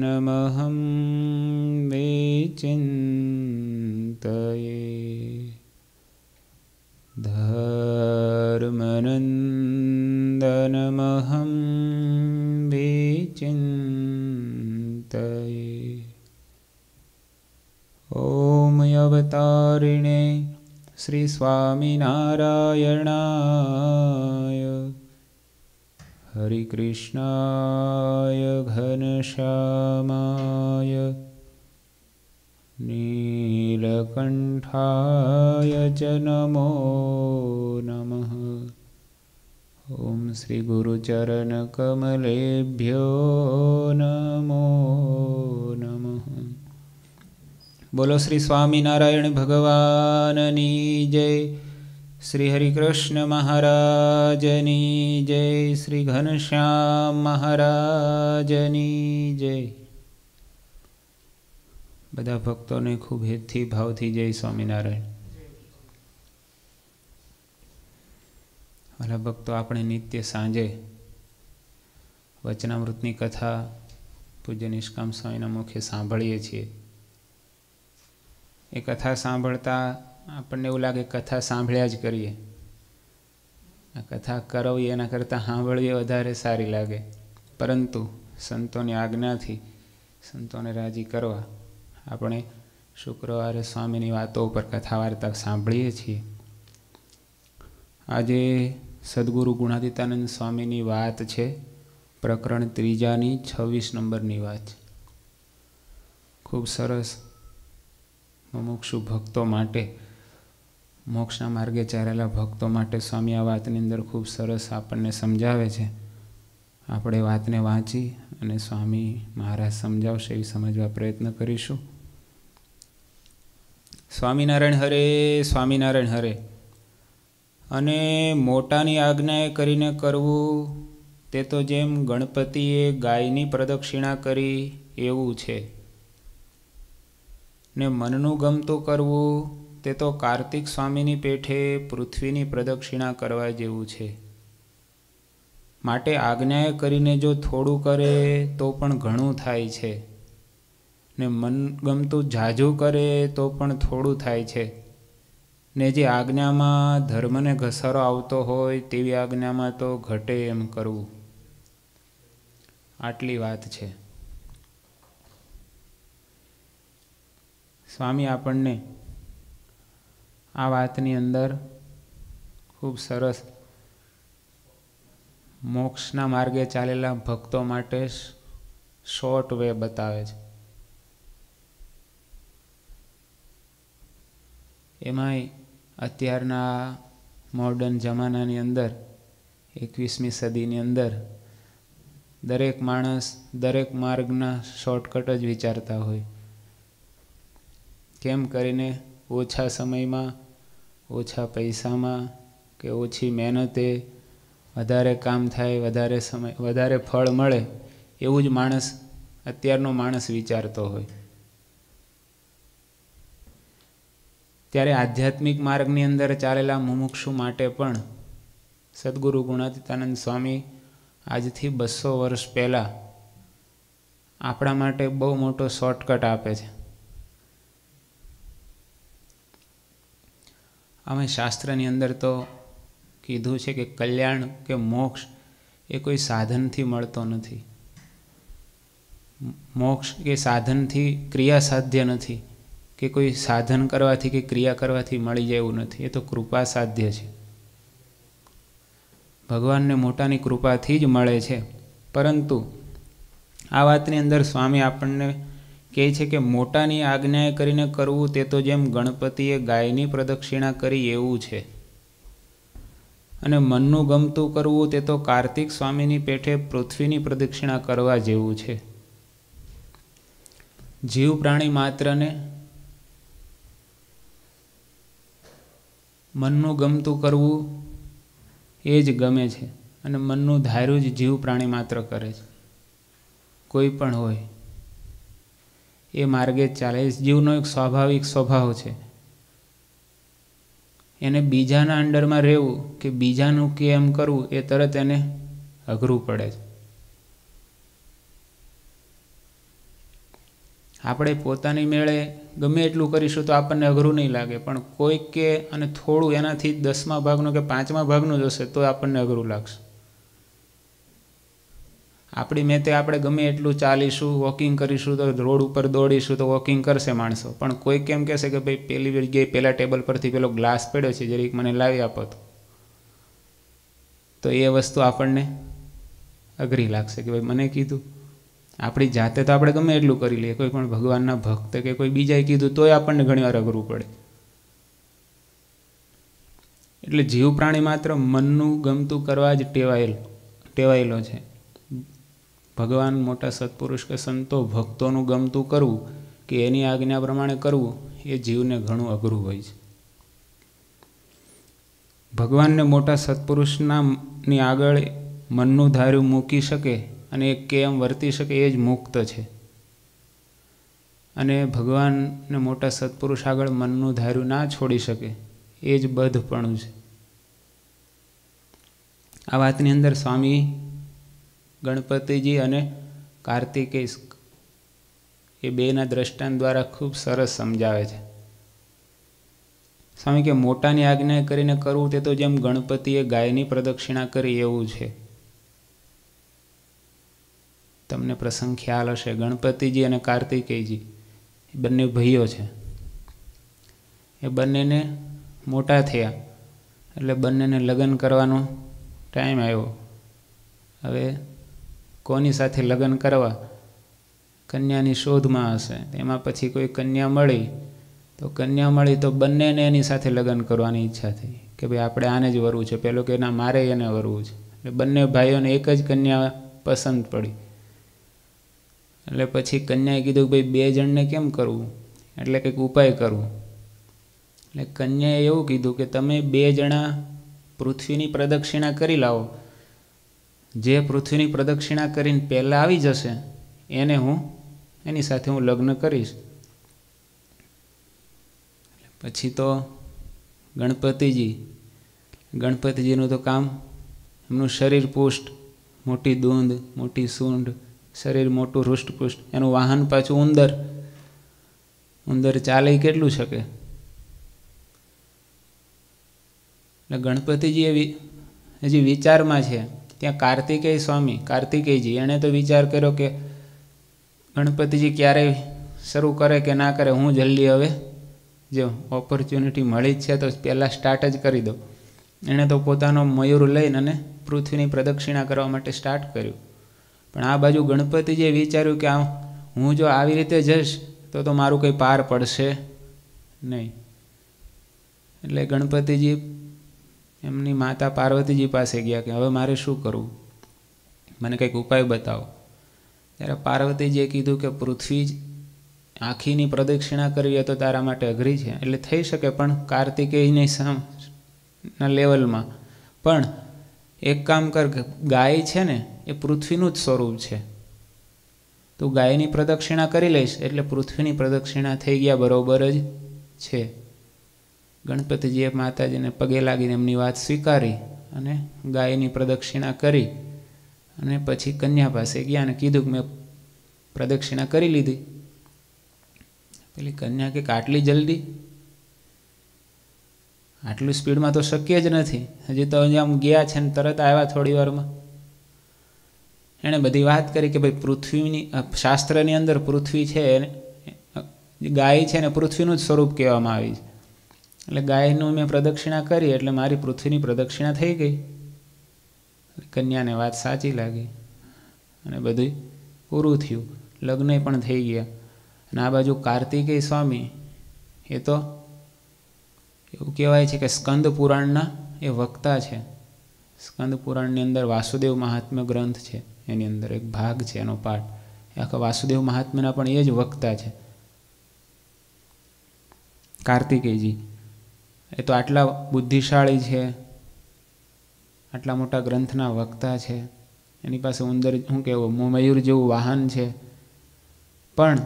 नमहं वेचिन्ये धर्मनन्दनमहं वेचिन्ये ॐवतारिणे श्री स्वामिनारायणाय हरिकृष्णाय घनश्यामाय नीलकण्ठाय च नमो नमः ॐ श्रीगुरुचरणकमलेभ्यो नमो नमः बोलो શ્રી સ્વામિનારાયણ શ્રી હરિકૃષ્ણ મહારાજની જય શ્રી ઘનશ્યામ મહારાજની જય બધા ભક્તોને ખૂબ હેતથી ભાવથી જય સ્વામિનારાયણ વાલા ભક્તો આપણે નિત્ય સાંજે વચનામૃતની કથા પૂજ્ય નિષ્કામ સ્વામીના મુખે સાંભળીએ છીએ એ કથા સાંભળતા આપણને એવું લાગે કથા સાંભળ્યા જ કરીએ આ કથા કરવી એના કરતાં સાંભળવી વધારે સારી લાગે પરંતુ સંતોની આજ્ઞાથી સંતોને રાજી કરવા આપણે શુક્રવારે સ્વામીની વાતો ઉપર કથા વાર્તા સાંભળીએ છીએ આજે સદગુરુ ગુણાદિત્યાનંદ સ્વામીની વાત છે પ્રકરણ ત્રીજાની છવ્વીસ નંબરની વાત ખૂબ સરસ મુમુક્ષુ ભક્તો માટે મોક્ષના માર્ગે ચારેલા ભક્તો માટે સ્વામી આ વાતની અંદર ખૂબ સરસ આપણને સમજાવે છે આપણે વાતને વાંચી અને સ્વામી મહારાજ સમજાવશે એવી સમજવા પ્રયત્ન કરીશું સ્વામિનારાયણ હરે સ્વામિનારાયણ હરે અને મોટાની આજ્ઞાએ કરીને કરવું તે તો જેમ ગણપતિએ ગાયની પ્રદક્ષિણા કરી એવું છે ને મનનું ગમતું કરવું તે તો કાર્તિક સ્વામીની પેઠે પૃથ્વીની પ્રદક્ષિણા કરવા જેવું છે માટે આજ્ઞાએ કરીને જો થોડું કરે તો પણ ઘણું થાય છે ને મનગમતું ઝાઝું કરે તો પણ થોડું થાય છે ને જે આજ્ઞામાં ધર્મને ઘસારો આવતો હોય તેવી આજ્ઞામાં તો ઘટે એમ કરવું આટલી વાત છે સ્વામી આપણને આ વાતની અંદર ખૂબ સરસ મોક્ષના માર્ગે ચાલેલા ભક્તો માટે શોર્ટ વે બતાવે છે એમાંય અત્યારના મોર્ડન જમાનાની અંદર એકવીસમી સદીની અંદર દરેક માણસ દરેક માર્ગના શોર્ટકટ જ વિચારતા હોય કેમ કરીને ઓછા સમયમાં ઓછા પૈસામાં કે ઓછી મહેનતે વધારે કામ થાય વધારે સમય વધારે ફળ મળે એવું જ માણસ અત્યારનો માણસ વિચારતો હોય ત્યારે આધ્યાત્મિક માર્ગની અંદર ચાલેલા મુમુક્ષુ માટે પણ સદગુરુ ગુણાતીતાનંદ સ્વામી આજથી બસો વર્ષ પહેલાં આપણા માટે બહુ મોટો શોર્ટકટ આપે છે આમે શાસ્ત્રની અંદર તો કીધું છે કે કલ્યાણ કે મોક્ષ એ કોઈ સાધનથી મળતો નથી મોક્ષ કે સાધનથી ક્રિયા સાધ્ય નથી કે કોઈ સાધન કરવાથી કે ક્રિયા કરવાથી મળી જાય એવું નથી એ તો કૃપા સાધ્ય છે ભગવાનને મોટાની કૃપાથી જ મળે છે પરંતુ આ વાતની અંદર સ્વામી આપણને કહે છે કે મોટાની આજ્ઞાએ કરીને કરવું તે તો જેમ ગણપતિએ ગાયની પ્રદક્ષિણા કરી એવું છે અને મનનું ગમતું કરવું તે તો કાર્તિક સ્વામીની પેઠે પૃથ્વીની પ્રદક્ષિણા કરવા જેવું છે જીવ પ્રાણી માત્રને મનનું ગમતું કરવું એ જ ગમે છે અને મનનું ધાર્યું જ જીવ પ્રાણી માત્ર કરે છે કોઈ પણ હોય એ માર્ગે જ ચાલે જીવનો એક સ્વાભાવિક સ્વભાવ છે એને બીજાના અંડરમાં રહેવું કે બીજાનું કે એમ કરવું એ તરત એને અઘરું પડે છે આપણે પોતાની મેળે ગમે એટલું કરીશું તો આપણને અઘરું નહીં લાગે પણ કોઈક કે અને થોડું એનાથી દસમા ભાગનું કે પાંચમા ભાગનું હશે તો આપણને અઘરું લાગશે આપણી મેં તે આપણે ગમે એટલું ચાલીશું વોકિંગ કરીશું તો રોડ ઉપર દોડીશું તો વોકિંગ કરશે માણસો પણ કોઈ કેમ કહેશે કે ભાઈ પેલી જગ્યાએ પહેલાં ટેબલ પરથી પેલો ગ્લાસ પડ્યો છે જરીક મને લાવી આપો તો તો એ વસ્તુ આપણને અઘરી લાગશે કે ભાઈ મને કીધું આપણી જાતે તો આપણે ગમે એટલું કરી લઈએ કોઈ પણ ભગવાનના ભક્ત કે કોઈ બીજાએ કીધું તોય આપણને ઘણીવાર અઘરું પડે એટલે જીવ પ્રાણી માત્ર મનનું ગમતું કરવા જ ટેવાયેલ ટેવાયેલો છે ભગવાન મોટા સત્પુરુષ કે સંતો ભક્તોનું ગમતું કરવું કે એની આજ્ઞા પ્રમાણે કરવું એ જીવને ઘણું અઘરું હોય છે ભગવાનને મોટા સત્પુરુષના આગળ મનનું ધાર્યું મૂકી શકે અને એ કેમ વર્તી શકે એ જ મુક્ત છે અને ભગવાનને મોટા સત્પુરુષ આગળ મનનું ધાર્યું ના છોડી શકે એ જ બધપણું છે આ વાતની અંદર સ્વામી ગણપતિજી અને કાર્તિકેશ એ બેના દ્રષ્ટાંત દ્વારા ખૂબ સરસ સમજાવે છે સ્વામી કે મોટાની આજ્ઞા કરીને કરવું તે તો જેમ ગણપતિએ ગાયની પ્રદક્ષિણા કરી એવું છે તમને પ્રસંગ ખ્યાલ હશે ગણપતિજી અને કાર્તિકેયજી એ બંને ભાઈઓ છે એ બંનેને મોટા થયા એટલે બંનેને લગ્ન કરવાનો ટાઈમ આવ્યો હવે કોની સાથે લગ્ન કરવા કન્યાની શોધમાં હશે એમાં પછી કોઈ કન્યા મળી તો કન્યા મળી તો બંનેને એની સાથે લગ્ન કરવાની ઈચ્છા થઈ કે ભાઈ આપણે આને જ વરવું છે પેલો કે ના મારે એને વરવું છે એટલે બંને ભાઈઓને એક જ કન્યા પસંદ પડી એટલે પછી કન્યાએ કીધું કે ભાઈ બે જણને કેમ કરવું એટલે કંઈક ઉપાય કરવું એટલે કન્યાએ એવું કીધું કે તમે બે જણા પૃથ્વીની પ્રદક્ષિણા કરી લાવો જે પૃથ્વીની પ્રદક્ષિણા કરીને પહેલાં આવી જશે એને હું એની સાથે હું લગ્ન કરીશ પછી તો ગણપતિજી ગણપતિજીનું તો કામ એમનું શરીર પુષ્ટ મોટી દૂંધ મોટી સૂંઢ શરીર મોટું હૃષ્ટપુષ્ટ એનું વાહન પાછું ઉંદર ઉંદર ચાલે કેટલું શકે એટલે ગણપતિજી એ હજી વિચારમાં છે ત્યાં કાર્તિકેય સ્વામી કાર્તિકેયજી એણે તો વિચાર કર્યો કે ગણપતિજી ક્યારે શરૂ કરે કે ના કરે હું જલ્દી હવે જો ઓપોર્ચ્યુનિટી મળી જ છે તો પહેલાં સ્ટાર્ટ જ કરી દો એણે તો પોતાનો મયુર લઈને અને પૃથ્વીની પ્રદક્ષિણા કરવા માટે સ્ટાર્ટ કર્યું પણ આ બાજુ ગણપતિજીએ વિચાર્યું કે આ હું જો આવી રીતે જઈશ તો તો મારું કંઈ પાર પડશે નહીં એટલે ગણપતિજી એમની માતા પાર્વતીજી પાસે ગયા કે હવે મારે શું કરવું મને કંઈક ઉપાય બતાવો ત્યારે પાર્વતીજીએ કીધું કે પૃથ્વી જ આખીની પ્રદક્ષિણા કરવી તો તારા માટે અઘરી છે એટલે થઈ શકે પણ કાર્તિકેયની સામના લેવલમાં પણ એક કામ કર ગાય છે ને એ પૃથ્વીનું જ સ્વરૂપ છે તું ગાયની પ્રદક્ષિણા કરી લઈશ એટલે પૃથ્વીની પ્રદક્ષિણા થઈ ગયા બરાબર જ છે ગણપતિજીએ માતાજીને પગે લાગીને એમની વાત સ્વીકારી અને ગાયની પ્રદક્ષિણા કરી અને પછી કન્યા પાસે ગયા અને કીધું કે મેં પ્રદક્ષિણા કરી લીધી પેલી કન્યા કે આટલી જલ્દી આટલું સ્પીડમાં તો શક્ય જ નથી હજી તો હજી આમ ગયા છે ને તરત આવ્યા થોડી વારમાં એણે બધી વાત કરી કે ભાઈ પૃથ્વીની શાસ્ત્રની અંદર પૃથ્વી છે ગાય છે ને પૃથ્વીનું જ સ્વરૂપ કહેવામાં આવી છે એટલે ગાયનું મેં પ્રદક્ષિણા કરી એટલે મારી પૃથ્વીની પ્રદક્ષિણા થઈ ગઈ કન્યાને વાત સાચી લાગી અને બધું પૂરું થયું લગ્ન પણ થઈ ગયા અને આ બાજુ કાર્તિકેય સ્વામી એ તો એવું કહેવાય છે કે સ્કંદ પુરાણના એ વક્તા છે સ્કંદ પુરાણની અંદર વાસુદેવ મહાત્મ્ય ગ્રંથ છે એની અંદર એક ભાગ છે એનો પાઠ એ આખા વાસુદેવ મહાત્મ્યના પણ એ જ વક્તા છે કાર્તિકેયજી એ તો આટલા બુદ્ધિશાળી છે આટલા મોટા ગ્રંથના વક્તા છે એની પાસે ઉંદર શું કહેવું મયુર જેવું વાહન છે પણ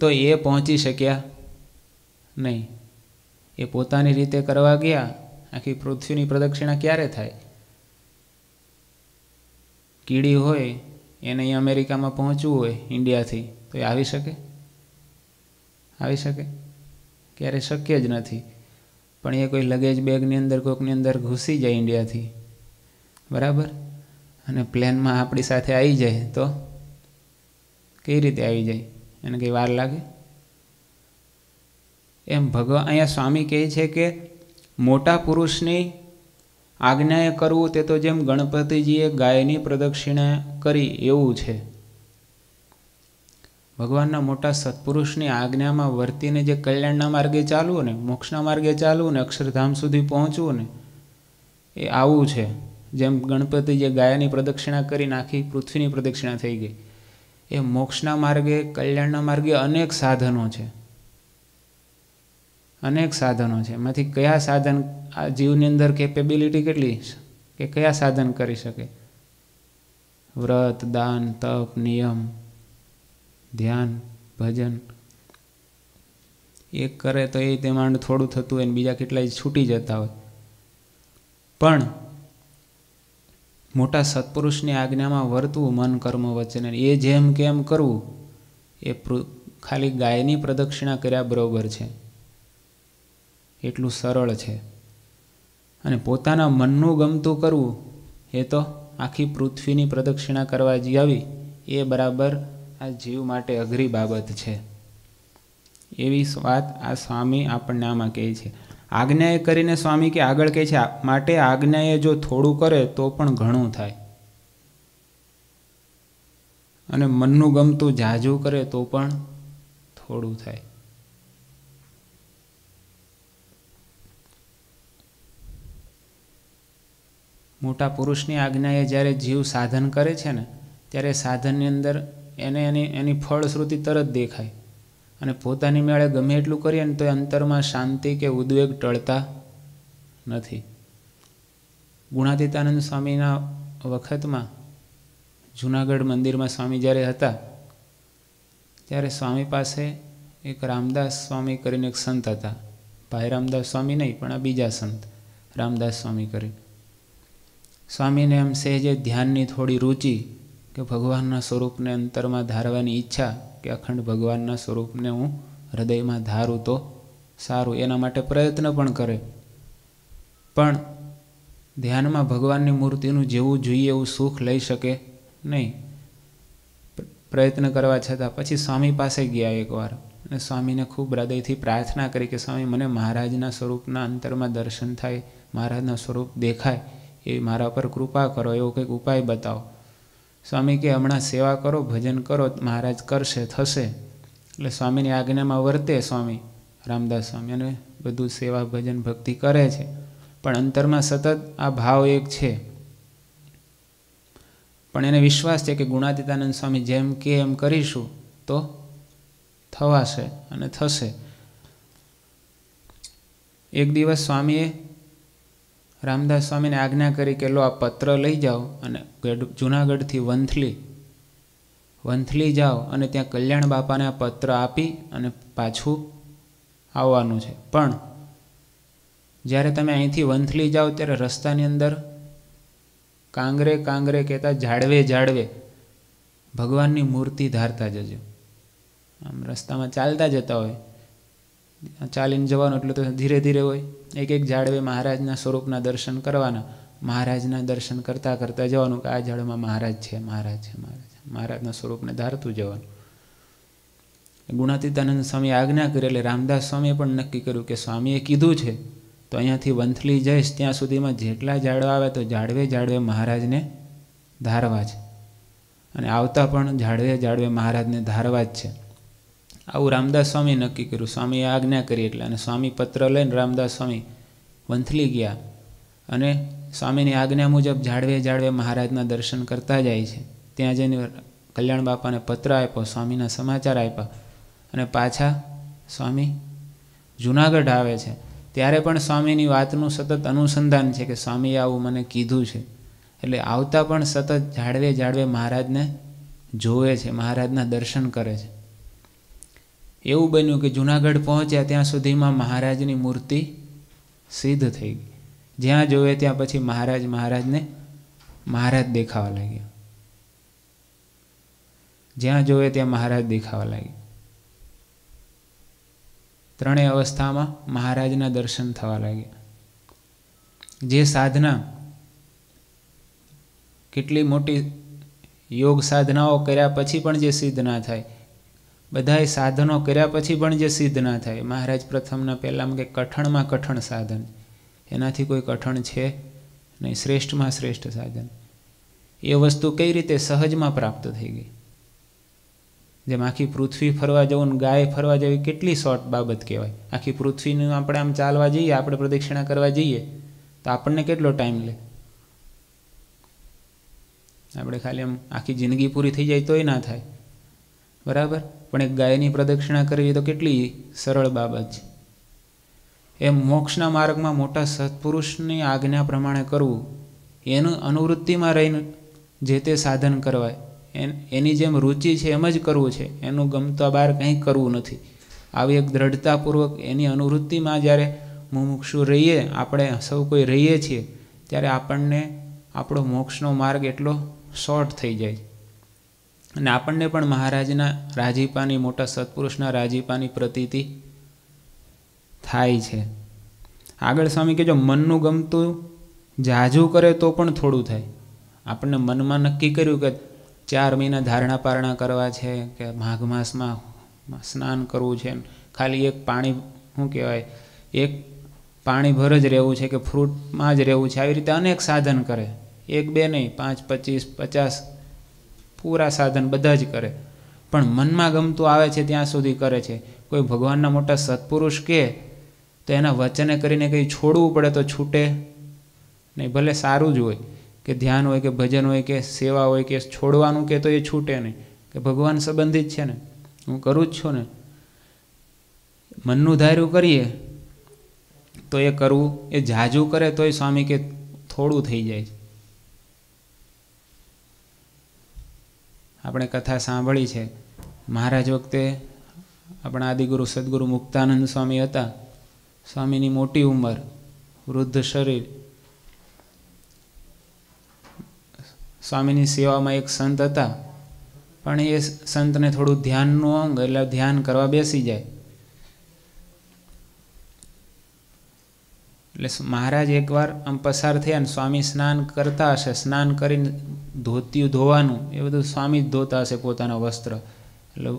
તો એ પહોંચી શક્યા નહીં એ પોતાની રીતે કરવા ગયા આખી પૃથ્વીની પ્રદક્ષિણા ક્યારે થાય કીડી હોય એને અહીં અમેરિકામાં પહોંચવું હોય ઇન્ડિયાથી તો એ આવી શકે આવી શકે ક્યારે શક્ય જ નથી પણ એ કોઈ લગેજ બેગની અંદર કોઈકની અંદર ઘૂસી જાય ઇન્ડિયાથી બરાબર અને પ્લેનમાં આપણી સાથે આવી જાય તો કઈ રીતે આવી જાય એને કંઈ વાર લાગે એમ ભગવાન અહીંયા સ્વામી કહે છે કે મોટા પુરુષની આજ્ઞાએ કરવું તે તો જેમ ગણપતિજીએ ગાયની પ્રદક્ષિણા કરી એવું છે ભગવાનના મોટા સત્પુરુષની આજ્ઞામાં વર્તીને જે કલ્યાણના માર્ગે ચાલવું ને મોક્ષના માર્ગે ચાલવું ને અક્ષરધામ સુધી પહોંચવું ને એ આવું છે જેમ ગણપતિ જે ગાયાની પ્રદક્ષિણા કરી નાખી પૃથ્વીની પ્રદક્ષિણા થઈ ગઈ એ મોક્ષના માર્ગે કલ્યાણના માર્ગે અનેક સાધનો છે અનેક સાધનો છે એમાંથી કયા સાધન આ જીવની અંદર કેપેબિલિટી કેટલી કે કયા સાધન કરી શકે વ્રત દાન તપ નિયમ ધ્યાન ભજન એક કરે તો એ તે માંડ થોડું થતું હોય ને બીજા કેટલાય છૂટી જતા હોય પણ મોટા સત્પુરુષની આજ્ઞામાં વર્તવું મન કર્મ વચન એ જેમ કેમ કરવું એ ખાલી ગાયની પ્રદક્ષિણા કર્યા બરાબર છે એટલું સરળ છે અને પોતાના મનનું ગમતું કરવું એ તો આખી પૃથ્વીની પ્રદક્ષિણા કરવા જે આવી એ બરાબર આ જીવ માટે અઘરી બાબત છે એવી વાત આ સ્વામી આપણને આમાં કહે છે આજ્ઞાએ કરીને સ્વામી કે આગળ કહે છે માટે આજ્ઞાએ જો થોડું કરે તો પણ ઘણું થાય અને મનનું ગમતું જાજુ કરે તો પણ થોડું થાય મોટા પુરુષની આજ્ઞાએ જ્યારે જીવ સાધન કરે છે ને ત્યારે સાધનની અંદર એને એની એની ફળશ્રુતિ તરત દેખાય અને પોતાની મેળે ગમે એટલું કરીએ ને તો અંતરમાં શાંતિ કે ઉદ્વેગ ટળતા નથી ગુણાતીતાનંદ સ્વામીના વખતમાં જૂનાગઢ મંદિરમાં સ્વામી જ્યારે હતા ત્યારે સ્વામી પાસે એક રામદાસ સ્વામી કરીને એક સંત હતા ભાઈ રામદાસ સ્વામી નહીં પણ આ બીજા સંત રામદાસ સ્વામી કરીને સ્વામીને એમ સહેજે ધ્યાનની થોડી રુચિ કે ભગવાનના સ્વરૂપને અંતરમાં ધારવાની ઈચ્છા કે અખંડ ભગવાનના સ્વરૂપને હું હૃદયમાં ધારું તો સારું એના માટે પ્રયત્ન પણ કરે પણ ધ્યાનમાં ભગવાનની મૂર્તિનું જેવું જોઈએ એવું સુખ લઈ શકે નહીં પ્રયત્ન કરવા છતાં પછી સ્વામી પાસે ગયા એકવાર અને સ્વામીને ખૂબ હૃદયથી પ્રાર્થના કરી કે સ્વામી મને મહારાજના સ્વરૂપના અંતરમાં દર્શન થાય મહારાજના સ્વરૂપ દેખાય એ મારા પર કૃપા કરો એવો કંઈક ઉપાય બતાવો સ્વામી કે હમણાં સેવા કરો ભજન કરો મહારાજ કરશે થશે એટલે સ્વામીની આજ્ઞામાં વર્તે સ્વામી રામદાસ સ્વામી અને બધું સેવા ભજન ભક્તિ કરે છે પણ અંતરમાં સતત આ ભાવ એક છે પણ એને વિશ્વાસ છે કે ગુણાતીતાનંદ સ્વામી જેમ કે એમ કરીશું તો થવાશે અને થશે એક દિવસ સ્વામીએ રામદાસ સ્વામીને આજ્ઞા કરી કે લો આ પત્ર લઈ જાઓ અને જુનાગઢથી વંથલી વંથલી જાઓ અને ત્યાં કલ્યાણ બાપાને આ પત્ર આપી અને પાછું આવવાનું છે પણ જ્યારે તમે અહીંથી વંથલી જાઓ ત્યારે રસ્તાની અંદર કાંગરે કાંગરે કહેતા જાડવે જાડવે ભગવાનની મૂર્તિ ધારતા જજો આમ રસ્તામાં ચાલતા જતા હોય ચાલીને જવાનું એટલે તો ધીરે ધીરે હોય એક એક ઝાડવે મહારાજના સ્વરૂપના દર્શન કરવાના મહારાજના દર્શન કરતાં કરતાં જવાનું કે આ ઝાડમાં મહારાજ છે મહારાજ છે મહારાજ મહારાજના સ્વરૂપને ધારતું જવાનું ગુણાતીતાનંદ સ્વામી આજ્ઞા કરી એટલે રામદાસ સ્વામીએ પણ નક્કી કર્યું કે સ્વામીએ કીધું છે તો અહીંયાથી વંથલી જઈશ ત્યાં સુધીમાં જેટલા ઝાડવા આવે તો ઝાડવે ઝાડવે મહારાજને ધારવા છે અને આવતા પણ ઝાડવે ઝાડવે મહારાજને ધારવા જ છે આવું રામદાસ સ્વામી નક્કી કર્યું સ્વામીએ આજ્ઞા કરી એટલે અને સ્વામી પત્ર લઈને રામદાસ સ્વામી વંથલી ગયા અને સ્વામીની આજ્ઞા મુજબ જાળવે જાળવે મહારાજના દર્શન કરતા જાય છે ત્યાં જઈને કલ્યાણ બાપાને પત્ર આપ્યો સ્વામીના સમાચાર આપ્યા અને પાછા સ્વામી જુનાગઢ આવે છે ત્યારે પણ સ્વામીની વાતનું સતત અનુસંધાન છે કે સ્વામીએ આવું મને કીધું છે એટલે આવતા પણ સતત જાળવે જાળવે મહારાજને જોવે છે મહારાજના દર્શન કરે છે એવું બન્યું કે જુનાગઢ પહોંચ્યા ત્યાં સુધીમાં મહારાજની મૂર્તિ સિદ્ધ થઈ ગઈ જ્યાં જોવે ત્યાં પછી મહારાજ મહારાજને મહારાજ દેખાવા લાગ્યા જ્યાં જોવે ત્યાં મહારાજ દેખાવા લાગ્યા ત્રણેય અવસ્થામાં મહારાજના દર્શન થવા લાગ્યા જે સાધના કેટલી મોટી યોગ સાધનાઓ કર્યા પછી પણ જે સિદ્ધ ના થાય બધાએ સાધનો કર્યા પછી પણ જે સિદ્ધ ના થાય મહારાજ પ્રથમના પહેલાં કે કઠણમાં કઠણ સાધન એનાથી કોઈ કઠણ છે નહીં શ્રેષ્ઠમાં શ્રેષ્ઠ સાધન એ વસ્તુ કઈ રીતે સહજમાં પ્રાપ્ત થઈ ગઈ જેમ આખી પૃથ્વી ફરવા જવું ને ગાય ફરવા જવી કેટલી શોર્ટ બાબત કહેવાય આખી પૃથ્વીનું આપણે આમ ચાલવા જઈએ આપણે પ્રદક્ષિણા કરવા જઈએ તો આપણને કેટલો ટાઈમ લે આપણે ખાલી આમ આખી જિંદગી પૂરી થઈ જાય તોય ના થાય બરાબર પણ એક ગાયની પ્રદક્ષિણા કરવી તો કેટલી સરળ બાબત છે એમ મોક્ષના માર્ગમાં મોટા સત્પુરુષની આજ્ઞા પ્રમાણે કરવું એનું અનુવૃત્તિમાં રહીને જે તે સાધન કરવાય એની જેમ રુચિ છે એમ જ કરવું છે એનું ગમતા બહાર કંઈ કરવું નથી આવી એક દ્રઢતાપૂર્વક એની અનુવૃત્તિમાં જ્યારે મુમુક્ષુ રહીએ આપણે સૌ કોઈ રહીએ છીએ ત્યારે આપણને આપણો મોક્ષનો માર્ગ એટલો શોર્ટ થઈ જાય છે અને આપણને પણ મહારાજના રાજીપાની મોટા સત્પુરુષના રાજીપાની પ્રતીતિ થાય છે આગળ સ્વામી કે જો મનનું ગમતું જાજુ કરે તો પણ થોડું થાય આપણને મનમાં નક્કી કર્યું કે ચાર મહિના ધારણા પારણા કરવા છે કે માઘ માસમાં સ્નાન કરવું છે ખાલી એક પાણી શું કહેવાય એક પાણી ભર જ રહેવું છે કે ફ્રૂટમાં જ રહેવું છે આવી રીતે અનેક સાધન કરે એક બે નહીં પાંચ પચીસ પચાસ પૂરા સાધન બધા જ કરે પણ મનમાં ગમતું આવે છે ત્યાં સુધી કરે છે કોઈ ભગવાનના મોટા સત્પુરુષ કહે તો એના વચને કરીને કંઈ છોડવું પડે તો છૂટે નહીં ભલે સારું જ હોય કે ધ્યાન હોય કે ભજન હોય કે સેવા હોય કે છોડવાનું કે તો એ છૂટે નહીં કે ભગવાન સંબંધિત છે ને હું કરું જ છું ને મનનું ધાર્યું કરીએ તો એ કરવું એ ઝાઝું કરે તોય સ્વામી કે થોડું થઈ જાય છે આપણે કથા સાંભળી છે મહારાજ વખતે આપણા આદિગુરુ સદગુરુ મુક્તાનંદ સ્વામી હતા સ્વામીની મોટી ઉંમર વૃદ્ધ શરીર સ્વામીની સેવામાં એક સંત હતા પણ એ સંતને થોડું ધ્યાનનું અંગ એટલે ધ્યાન કરવા બેસી જાય એટલે મહારાજ એકવાર આમ પસાર થયા અને સ્વામી સ્નાન કરતા હશે સ્નાન કરીને ધોતિયું ધોવાનું એ બધું સ્વામી જ ધોતા હશે પોતાના વસ્ત્ર એટલે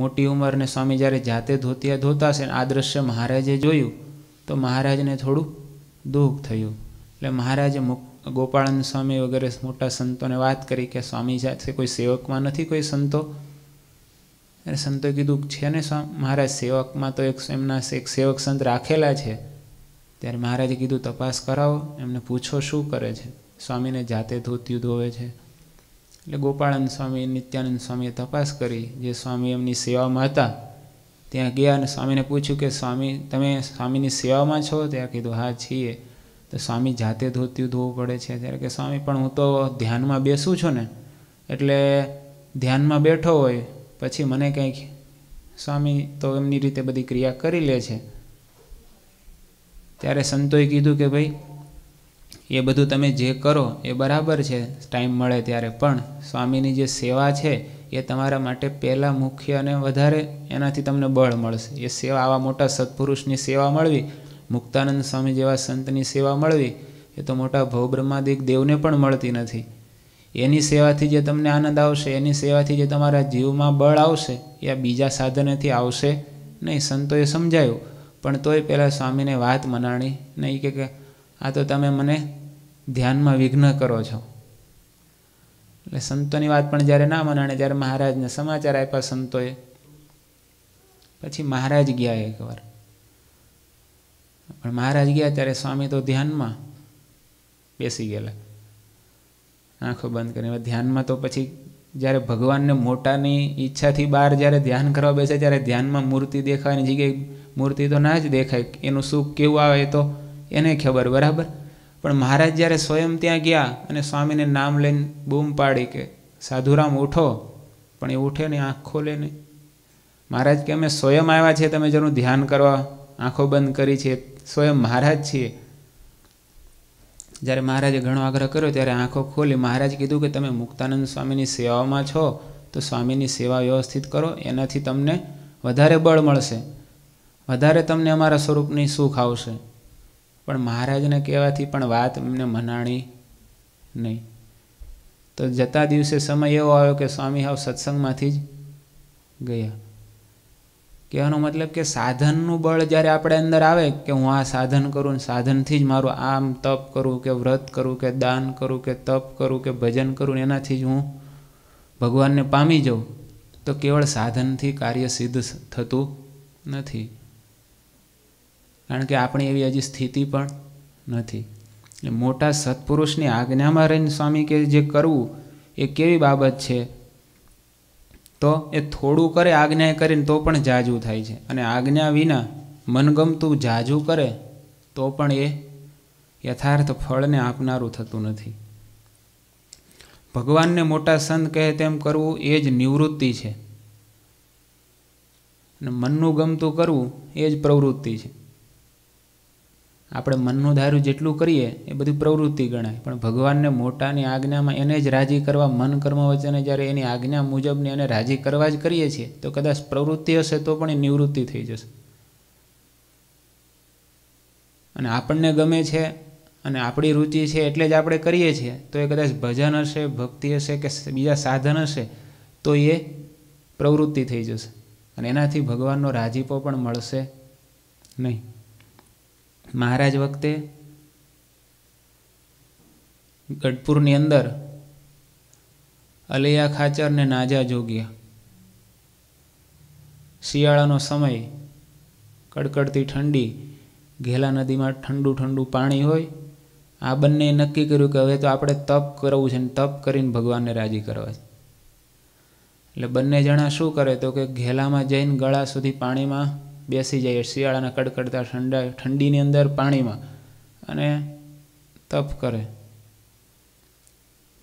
મોટી ઉંમરને સ્વામી જ્યારે જાતે ધોતિયા ધોતા હશે આ દ્રશ્ય મહારાજે જોયું તો મહારાજને થોડું દુઃખ થયું એટલે મહારાજે ગોપાળાનંદ સ્વામી વગેરે મોટા સંતોને વાત કરી કે સ્વામી સાથે કોઈ સેવકમાં નથી કોઈ સંતો અને સંતોએ કીધું છે ને સ્વામી મહારાજ સેવકમાં તો એક એમના એક સેવક સંત રાખેલા છે ત્યારે મહારાજે કીધું તપાસ કરાવો એમને પૂછો શું કરે છે સ્વામીને જાતે ધોત્યું ધોવે છે એટલે ગોપાળાનંદ સ્વામી નિત્યાનંદ સ્વામીએ તપાસ કરી જે સ્વામી એમની સેવામાં હતા ત્યાં ગયા અને સ્વામીને પૂછ્યું કે સ્વામી તમે સ્વામીની સેવામાં છો ત્યાં કીધું હા છીએ તો સ્વામી જાતે ધોત્યું ધોવું પડે છે ત્યારે કે સ્વામી પણ હું તો ધ્યાનમાં બેસું છું ને એટલે ધ્યાનમાં બેઠો હોય પછી મને કંઈક સ્વામી તો એમની રીતે બધી ક્રિયા કરી લે છે ત્યારે સંતોએ કીધું કે ભાઈ એ બધું તમે જે કરો એ બરાબર છે ટાઈમ મળે ત્યારે પણ સ્વામીની જે સેવા છે એ તમારા માટે પહેલાં મુખ્ય અને વધારે એનાથી તમને બળ મળશે એ સેવા આવા મોટા સત્પુરુષની સેવા મળવી મુક્તાનંદ સ્વામી જેવા સંતની સેવા મળવી એ તો મોટા ભવબ્રહ્માદિક દેવને પણ મળતી નથી એની સેવાથી જે તમને આનંદ આવશે એની સેવાથી જે તમારા જીવમાં બળ આવશે એ બીજા સાધનેથી આવશે નહીં સંતોએ સમજાયું પણ તોય પહેલાં સ્વામીને વાત મનાણી નહીં કે આ તો તમે મને ધ્યાનમાં વિઘ્ન કરો છો એટલે સંતોની વાત પણ જ્યારે ના મનાણે જ્યારે મહારાજને સમાચાર આપ્યા સંતોએ પછી મહારાજ ગયા એકવાર પણ મહારાજ ગયા ત્યારે સ્વામી તો ધ્યાનમાં બેસી ગયેલા આંખો બંધ કરીને ધ્યાનમાં તો પછી જ્યારે ભગવાનને મોટાની ઈચ્છાથી બહાર જ્યારે ધ્યાન કરવા બેસે ત્યારે ધ્યાનમાં મૂર્તિ દેખાવાની જગ્યાએ મૂર્તિ તો ના જ દેખાય એનું સુખ કેવું આવે તો એને ખબર બરાબર પણ મહારાજ જ્યારે સ્વયં ત્યાં ગયા અને સ્વામીને નામ લઈને બૂમ પાડી કે સાધુરામ ઉઠો પણ એ ઉઠે નહીં આંખો લે નહીં મહારાજ કે અમે સ્વયં આવ્યા છીએ તમે જેનું ધ્યાન કરવા આંખો બંધ કરી છે સ્વયં મહારાજ છીએ જ્યારે મહારાજે ઘણો આગ્રહ કર્યો ત્યારે આંખો ખોલી મહારાજ કીધું કે તમે મુક્તાનંદ સ્વામીની સેવામાં છો તો સ્વામીની સેવા વ્યવસ્થિત કરો એનાથી તમને વધારે બળ મળશે વધારે તમને અમારા સ્વરૂપની સુખ આવશે પણ મહારાજને કહેવાથી પણ વાત એમને મનાણી નહીં તો જતા દિવસે સમય એવો આવ્યો કે સ્વામી હાવ સત્સંગમાંથી જ ગયા કહેવાનો મતલબ કે સાધનનું બળ જ્યારે આપણે અંદર આવે કે હું આ સાધન કરું ને સાધનથી જ મારું આમ તપ કરું કે વ્રત કરું કે દાન કરું કે તપ કરું કે ભજન કરું એનાથી જ હું ભગવાનને પામી જાઉં તો કેવળ સાધનથી કાર્ય સિદ્ધ થતું નથી કારણ કે આપણી એવી હજી સ્થિતિ પણ નથી એટલે મોટા સત્પુરુષની આજ્ઞામાં રહીને સ્વામી કે જે કરવું એ કેવી બાબત છે તો એ થોડું કરે આજ્ઞા કરીને તો પણ જાજુ થાય છે અને આજ્ઞા વિના મનગમતું જાજુ કરે તો પણ એ યથાર્થ ફળને આપનારું થતું નથી ભગવાનને મોટા સંત કહે તેમ કરવું એ જ નિવૃત્તિ છે અને મનનું ગમતું કરવું એ જ પ્રવૃત્તિ છે આપણે મનનું ધાર્યું જેટલું કરીએ એ બધું પ્રવૃત્તિ ગણાય પણ ભગવાનને મોટાની આજ્ઞામાં એને જ રાજી કરવા મન કર્મ વચને જ્યારે એની આજ્ઞા મુજબની એને રાજી કરવા જ કરીએ છીએ તો કદાચ પ્રવૃત્તિ હશે તો પણ એ નિવૃત્તિ થઈ જશે અને આપણને ગમે છે અને આપણી રુચિ છે એટલે જ આપણે કરીએ છીએ તો એ કદાચ ભજન હશે ભક્તિ હશે કે બીજા સાધન હશે તો એ પ્રવૃત્તિ થઈ જશે અને એનાથી ભગવાનનો રાજીપો પણ મળશે નહીં મહારાજ વખતે ગઢપુરની અંદર અલૈયા ખાચર ને નાજા જોગ્યા શિયાળાનો સમય કડકડતી ઠંડી ઘેલા નદીમાં ઠંડુ ઠંડુ પાણી હોય આ બંને નક્કી કર્યું કે હવે તો આપણે તપ કરવું છે ને તપ કરીને ભગવાનને રાજી કરવા છે એટલે બંને જણા શું કરે તો કે ઘેલામાં જઈને ગળા સુધી પાણીમાં બેસી જઈએ શિયાળાના કડકડતા ઠંડા ઠંડીની અંદર પાણીમાં અને તપ કરે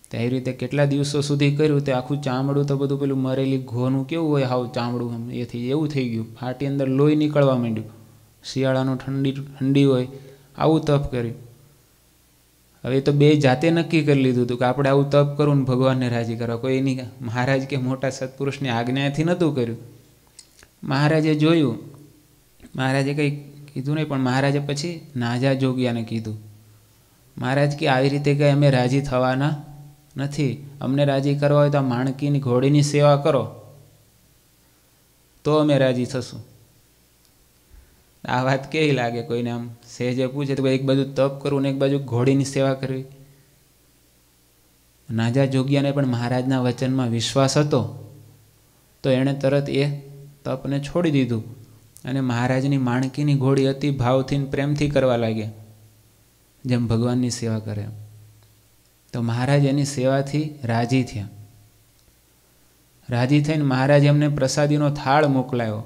તો રીતે કેટલા દિવસો સુધી કર્યું તે આખું ચામડું તો બધું પેલું મરેલી ઘોનું કેવું હોય હાવ ચામડું એમ એથી એવું થઈ ગયું ફાટી અંદર લોહી નીકળવા માંડ્યું શિયાળાનું ઠંડી ઠંડી હોય આવું તપ કર્યું હવે તો બે જાતે નક્કી કરી લીધું હતું કે આપણે આવું તપ કરવું ને ભગવાનને રાજી કરવા કોઈ એની મહારાજ કે મોટા સત્પુરુષની આજ્ઞાથી નહોતું કર્યું મહારાજે જોયું મહારાજે કંઈ કીધું નહીં પણ મહારાજે પછી નાજા જોગ્યાને કીધું મહારાજ કે આવી રીતે કંઈ અમે રાજી થવાના નથી અમને રાજી કરવા હોય તો આ માણકીની ઘોડીની સેવા કરો તો અમે રાજી થશું આ વાત કેવી લાગે કોઈને આમ સહેજે પૂછે તો એક બાજુ તપ કરવું ને એક બાજુ ઘોડીની સેવા કરવી નાજા જોગ્યાને પણ મહારાજના વચનમાં વિશ્વાસ હતો તો એણે તરત એ તપને છોડી દીધું અને મહારાજની માણકીની ઘોડી હતી ભાવથી પ્રેમથી કરવા લાગે જેમ ભગવાનની સેવા કરે તો મહારાજ એની સેવાથી રાજી થયા રાજી થઈને મહારાજ એમને પ્રસાદીનો થાળ મોકલાયો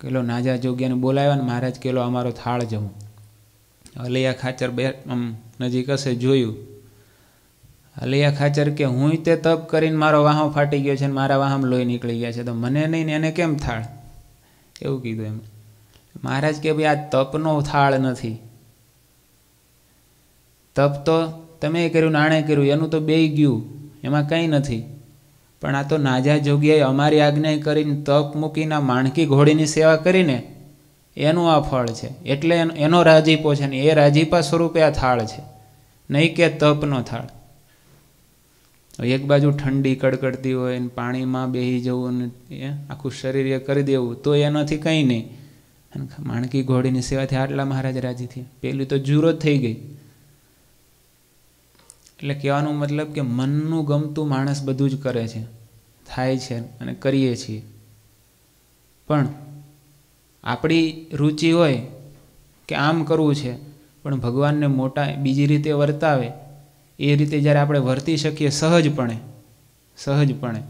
કેલો નાજા જોગ્યાને બોલાવ્યો ને મહારાજ કેલો અમારો થાળ જમો અલૈયા ખાચર બે આમ નજીક હશે જોયું અલૈયા ખાચર કે હું તે તપ કરીને મારો વાહો ફાટી ગયો છે ને મારા વાહમ લોહી નીકળી ગયા છે તો મને નહીં ને એને કેમ થાળ એવું કીધું એમ મહારાજ કે ભાઈ આ તપનો થાળ નથી તપ તો તમે કર્યું નાણે કર્યું એનું તો બે ગયું એમાં કંઈ નથી પણ આ તો નાજા જોગીએ અમારી આજ્ઞા કરીને તપ મૂકીને માણકી ઘોડીની સેવા કરીને એનું આ ફળ છે એટલે એનો રાજીપો છે ને એ રાજીપા સ્વરૂપે આ થાળ છે નહીં કે તપનો થાળ એક બાજુ ઠંડી કડકડતી હોય ને પાણીમાં બેસી જવું ને એ આખું શરીર એ કરી દેવું તો એનાથી કંઈ નહીં માણકી ઘોડીની સેવાથી આટલા મહારાજ રાજી થયા પેલી તો જૂરો થઈ ગઈ એટલે કહેવાનો મતલબ કે મનનું ગમતું માણસ બધું જ કરે છે થાય છે અને કરીએ છીએ પણ આપણી રુચિ હોય કે આમ કરવું છે પણ ભગવાનને મોટા બીજી રીતે વર્તાવે એ રીતે જ્યારે આપણે વર્તી શકીએ સહજપણે સહજપણે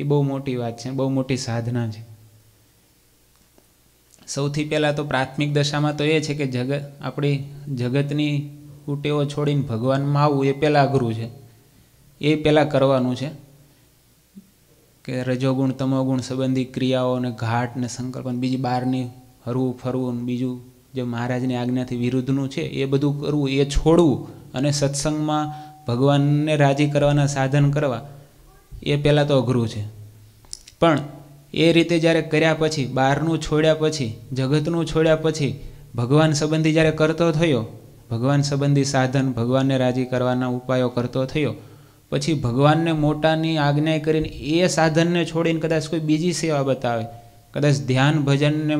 એ બહુ મોટી વાત છે બહુ મોટી સાધના છે સૌથી પહેલાં તો પ્રાથમિક દશામાં તો એ છે કે જગત આપણી જગતની કુટેઓ છોડીને ભગવાનમાં આવવું એ પહેલાં અઘરું છે એ પહેલાં કરવાનું છે કે રજોગુણ તમોગુણ સંબંધી ક્રિયાઓ અને ઘાટ ને સંકલ્પ બીજી બહારની હરવું ફરવું બીજું જે મહારાજની આજ્ઞાથી વિરુદ્ધનું છે એ બધું કરવું એ છોડવું અને સત્સંગમાં ભગવાનને રાજી કરવાના સાધન કરવા એ પહેલાં તો અઘરું છે પણ એ રીતે જ્યારે કર્યા પછી બહારનું છોડ્યા પછી જગતનું છોડ્યા પછી ભગવાન સંબંધી જ્યારે કરતો થયો ભગવાન સંબંધી સાધન ભગવાનને રાજી કરવાના ઉપાયો કરતો થયો પછી ભગવાનને મોટાની આજ્ઞા કરીને એ સાધનને છોડીને કદાચ કોઈ બીજી સેવા બતાવે કદાચ ધ્યાન ભજનને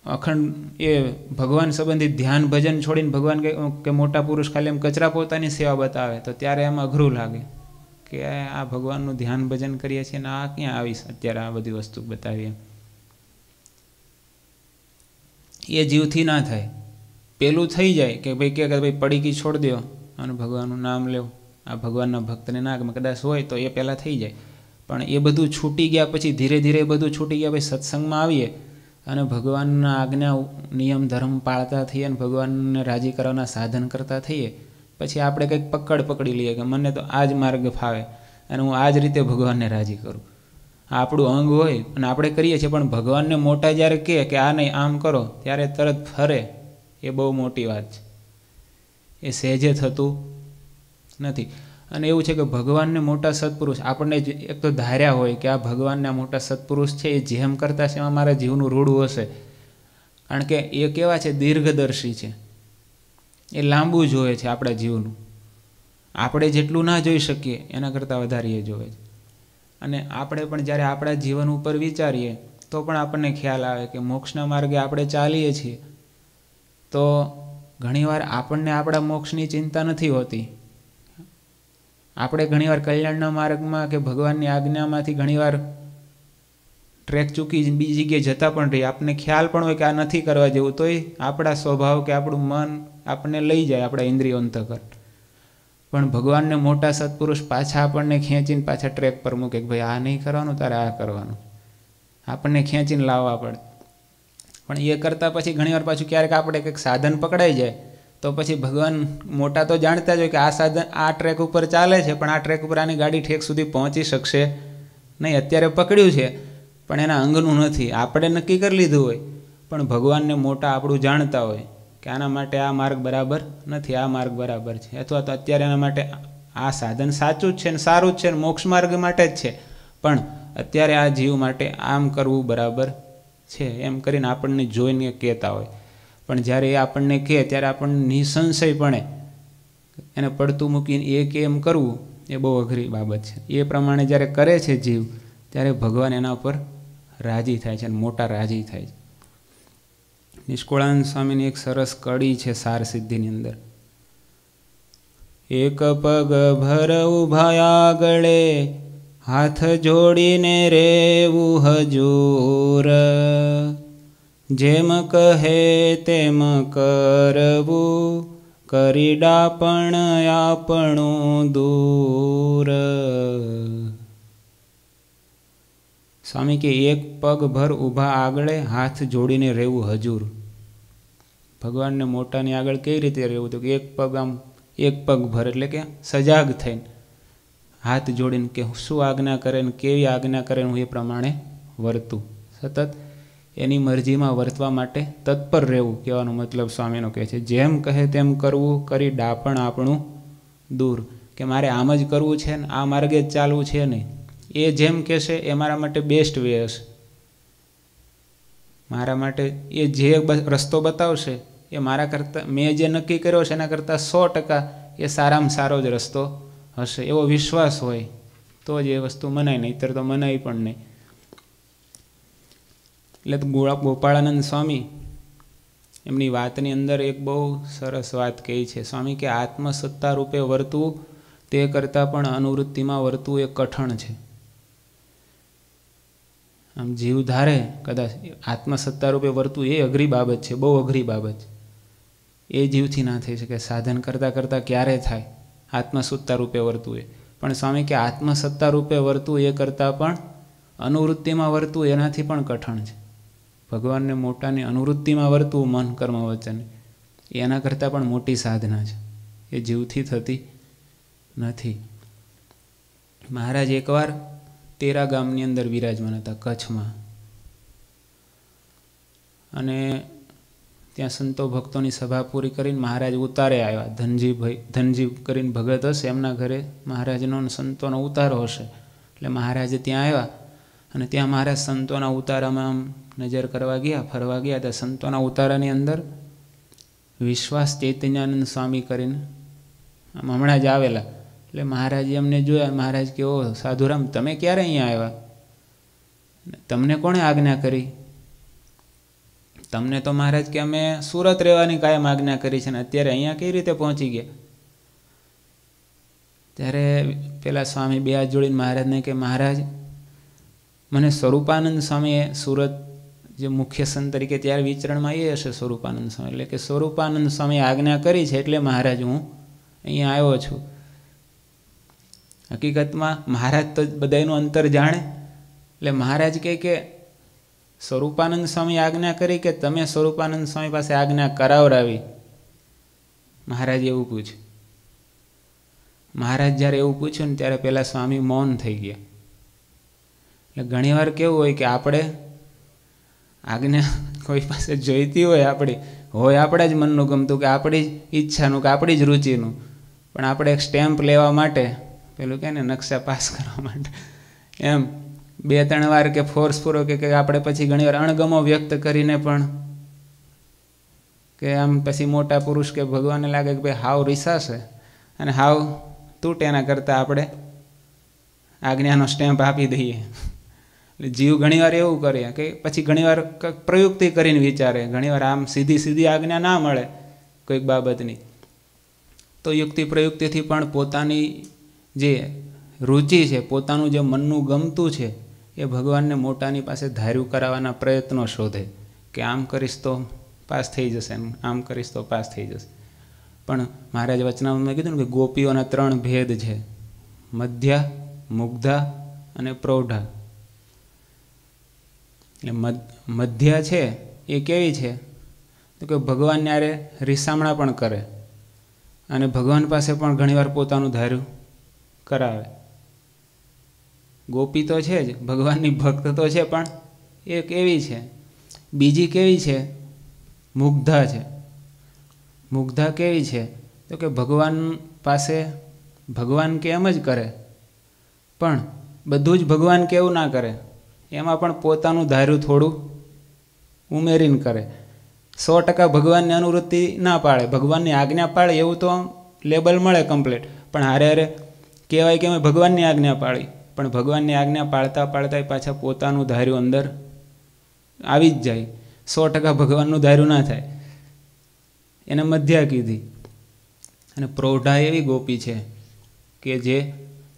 અખંડ એ ભગવાન સંબંધિત ધ્યાન ભજન છોડીને ભગવાન કે મોટા પુરુષ ખાલી એમ કચરા પોતાની સેવા બતાવે તો ત્યારે એમ અઘરું લાગે કે આ ભગવાનનું ધ્યાન ભજન કરીએ છીએ ને આ ક્યાં આવીશ અત્યારે આ બધી વસ્તુ બતાવીએ એ જીવથી ના થાય પેલું થઈ જાય કે ભાઈ કે ભાઈ પડીકી છોડ દો અને ભગવાનનું નામ લેવું આ ભગવાનના ભક્તને ના કદાચ હોય તો એ પહેલાં થઈ જાય પણ એ બધું છૂટી ગયા પછી ધીરે ધીરે બધું છૂટી ગયા પછી સત્સંગમાં આવીએ અને ભગવાનના આજ્ઞા નિયમ ધર્મ પાળતા થઈએ અને ભગવાનને રાજી કરવાના સાધન કરતા થઈએ પછી આપણે કંઈક પકડ પકડી લઈએ કે મને તો આ જ માર્ગ ફાવે અને હું આ જ રીતે ભગવાનને રાજી કરું આપણું અંગ હોય અને આપણે કરીએ છીએ પણ ભગવાનને મોટા જ્યારે કહે કે આ નહીં આમ કરો ત્યારે તરત ફરે એ બહુ મોટી વાત છે એ સહેજે થતું નથી અને એવું છે કે ભગવાનને મોટા સત્પુરુષ આપણને એક તો ધાર્યા હોય કે આ ભગવાનના મોટા સત્પુરુષ છે એ જેમ કરતા છે એમાં મારા જીવનું રૂડું હશે કારણ કે એ કેવા છે દીર્ઘદર્શી છે એ લાંબુ જોવે છે આપણા જીવનું આપણે જેટલું ના જોઈ શકીએ એના કરતાં વધારે એ જોવે છે અને આપણે પણ જ્યારે આપણા જીવન ઉપર વિચારીએ તો પણ આપણને ખ્યાલ આવે કે મોક્ષના માર્ગે આપણે ચાલીએ છીએ તો ઘણીવાર આપણને આપણા મોક્ષની ચિંતા નથી હોતી આપણે ઘણીવાર કલ્યાણના માર્ગમાં કે ભગવાનની આજ્ઞામાંથી ઘણીવાર ટ્રેક ચૂકી બીજી જગ્યાએ જતા પણ રહીએ આપણને ખ્યાલ પણ હોય કે આ નથી કરવા જેવું તોય આપણા સ્વભાવ કે આપણું મન આપણને લઈ જાય આપણા ઇન્દ્રિયો અંતકર પણ ભગવાનને મોટા સત્પુરુષ પાછા આપણને ખેંચીને પાછા ટ્રેક પર મૂકે કે ભાઈ આ નહીં કરવાનું તારે આ કરવાનું આપણને ખેંચીને લાવવા પડે પણ એ કરતાં પછી ઘણીવાર પાછું ક્યારેક આપણે કંઈક સાધન પકડાઈ જાય તો પછી ભગવાન મોટા તો જાણતા જ હોય કે આ સાધન આ ટ્રેક ઉપર ચાલે છે પણ આ ટ્રેક ઉપર આની ગાડી ઠેક સુધી પહોંચી શકશે નહીં અત્યારે પકડ્યું છે પણ એના અંગનું નથી આપણે નક્કી કરી લીધું હોય પણ ભગવાનને મોટા આપણું જાણતા હોય કે આના માટે આ માર્ગ બરાબર નથી આ માર્ગ બરાબર છે અથવા તો અત્યારે એના માટે આ સાધન સાચું જ છે ને સારું જ છે ને મોક્ષ માર્ગ માટે જ છે પણ અત્યારે આ જીવ માટે આમ કરવું બરાબર છે એમ કરીને આપણને જોઈને કહેતા હોય પણ જ્યારે એ આપણને કહે ત્યારે આપણને નિસંશયપણે એને પડતું મૂકીને એ કે એમ કરવું એ બહુ અઘરી બાબત છે એ પ્રમાણે જ્યારે કરે છે જીવ ત્યારે ભગવાન એના ઉપર રાજી થાય છે અને મોટા રાજી થાય છે નિષ્કુળાન સ્વામીની એક સરસ કડી છે સાર સિદ્ધિની અંદર એક પગ ભર ઉભાયા ગળે હાથ જોડીને રેવું હજૂર જેમ કહે તેમ કરવું કરી ડાપણ આપણું દૂર સ્વામી કે એક પગભર ઊભા આગળે હાથ જોડીને રહેવું હજુર ભગવાનને મોટાની આગળ કેવી રીતે રહેવું તો કે એક પગ આમ એક પગ ભર એટલે કે સજાગ થઈને હાથ જોડીને કે શું આજ્ઞા કરે ને કેવી આજ્ઞા કરે હું એ પ્રમાણે વર્તું સતત એની મરજીમાં વર્તવા માટે તત્પર રહેવું કહેવાનો મતલબ સ્વામીનો કહે છે જેમ કહે તેમ કરવું કરી ડાપણ આપણું દૂર કે મારે આમ જ કરવું છે ને આ માર્ગે જ ચાલવું છે નહીં એ જેમ કહેશે એ મારા માટે બેસ્ટ વે હશે મારા માટે એ જે રસ્તો બતાવશે એ મારા કરતાં મેં જે નક્કી કર્યો છે એના કરતાં સો ટકા એ સારામાં સારો જ રસ્તો હશે એવો વિશ્વાસ હોય તો જ એ વસ્તુ મનાય નહીંતર તો મનાય પણ નહીં એટલે ગોળા ગોપાળાનંદ સ્વામી એમની વાતની અંદર એક બહુ સરસ વાત કહી છે સ્વામી કે આત્મસત્તા રૂપે વર્તવું તે કરતાં પણ અનુવૃત્તિમાં વર્તવું એ કઠણ છે આમ જીવ ધારે કદાચ આત્મસત્તા રૂપે વર્તવું એ અઘરી બાબત છે બહુ અઘરી બાબત છે એ જીવથી ના થઈ શકે સાધન કરતાં કરતાં ક્યારે થાય આત્મસત્તા રૂપે વર્તવું એ પણ સ્વામી કે આત્મસત્તા રૂપે વર્તવું એ કરતાં પણ અનુવૃત્તિમાં વર્તવું એનાથી પણ કઠણ છે ભગવાનને મોટાની અનુવૃત્તિમાં વર્તવું મન કર્મ વચન એના કરતાં પણ મોટી સાધના છે એ જીવથી થતી નથી મહારાજ એકવાર તેરા ગામની અંદર વિરાજમાન હતા કચ્છમાં અને ત્યાં સંતો ભક્તોની સભા પૂરી કરીને મહારાજ ઉતારે આવ્યા ધનજી ભાઈ ધનજી કરીને ભગત હશે એમના ઘરે મહારાજનો સંતોનો ઉતારો હશે એટલે મહારાજ ત્યાં આવ્યા અને ત્યાં મહારાજ સંતોના ઉતારામાં આમ નજર કરવા ગયા ફરવા ગયા ત્યાં સંતોના ઉતારાની અંદર વિશ્વાસ ચૈતન્યાનંદ સ્વામી કરીને આમ હમણાં જ આવેલા એટલે મહારાજે અમને જોયા મહારાજ કે ઓ સાધુરામ તમે ક્યારે અહીંયા આવ્યા તમને કોણે આજ્ઞા કરી તમને તો મહારાજ કે અમે સુરત રહેવાની કાયમ આજ્ઞા કરી છે ને અત્યારે અહીંયા કઈ રીતે પહોંચી ગયા ત્યારે પેલા સ્વામી બે હાથ જોડીને મહારાજને કે મહારાજ મને સ્વરૂપાનંદ સ્વામીએ સુરત જે મુખ્ય સંત તરીકે ત્યારે વિચરણમાં એ હશે સ્વરૂપાનંદ સ્વામી એટલે કે સ્વરૂપાનંદ સ્વામી આજ્ઞા કરી છે એટલે મહારાજ હું અહીંયા આવ્યો છું હકીકતમાં મહારાજ તો બધાનું અંતર જાણે એટલે મહારાજ કહે કે સ્વરૂપાનંદ સ્વામી આજ્ઞા કરી કે તમે સ્વરૂપાનંદ સ્વામી પાસે આજ્ઞા કરાવરાવી મહારાજ એવું પૂછ્યું મહારાજ જ્યારે એવું પૂછ્યું ને ત્યારે પહેલાં સ્વામી મૌન થઈ ગયા એટલે ઘણીવાર કેવું હોય કે આપણે આજ્ઞા કોઈ પાસે જોઈતી હોય આપણી હોય આપણા જ મનનું ગમતું કે આપણી જ ઈચ્છાનું કે આપણી જ રુચિનું પણ આપણે એક સ્ટેમ્પ લેવા માટે પેલું કહે ને નકશા પાસ કરવા માટે એમ બે ત્રણ વાર કે ફોર્સપૂર્વક કે આપણે પછી ઘણીવાર અણગમો વ્યક્ત કરીને પણ કે આમ પછી મોટા પુરુષ કે ભગવાનને લાગે કે ભાઈ હાવ રિસાશે અને હાવ તૂટે એના કરતાં આપણે આજ્ઞાનો સ્ટેમ્પ આપી દઈએ એટલે જીવ ઘણીવાર એવું કરે કે પછી ઘણીવાર પ્રયુક્તિ કરીને વિચારે ઘણીવાર આમ સીધી સીધી આજ્ઞા ના મળે કોઈક બાબતની તો યુક્તિ પ્રયુક્તિથી પણ પોતાની જે રુચિ છે પોતાનું જે મનનું ગમતું છે એ ભગવાનને મોટાની પાસે ધાર્યું કરાવવાના પ્રયત્નો શોધે કે આમ કરીશ તો પાસ થઈ જશે એમ આમ કરીશ તો પાસ થઈ જશે પણ મહારાજ વચનામાં મેં કીધું ને કે ગોપીઓના ત્રણ ભેદ છે મધ્ય મુગ્ધા અને પ્રૌઢા એટલે મધ્ય છે એ કેવી છે તો કે ભગવાન યારે રિસામણા પણ કરે અને ભગવાન પાસે પણ ઘણીવાર પોતાનું ધાર્યું કરાવે ગોપી તો છે જ ભગવાનની ભક્ત તો છે પણ એ કેવી છે બીજી કેવી છે મુગ્ધા છે મુગ્ધા કેવી છે તો કે ભગવાન પાસે ભગવાન કે એમ જ કરે પણ બધું જ ભગવાન કેવું ના કરે એમાં પણ પોતાનું ધાર્યું થોડું ઉમેરીને કરે સો ટકા ભગવાનની અનુવૃત્તિ ના પાળે ભગવાનની આજ્ઞા પાળે એવું તો લેબલ મળે કમ્પ્લીટ પણ હારે હારે કહેવાય કે અમે ભગવાનની આજ્ઞા પાળી પણ ભગવાનની આજ્ઞા પાળતા પાળતા પાછા પોતાનું ધાર્યું અંદર આવી જ જાય સો ટકા ભગવાનનું ધાર્યું ના થાય એને મધ્યા કીધી અને પ્રૌઢા એવી ગોપી છે કે જે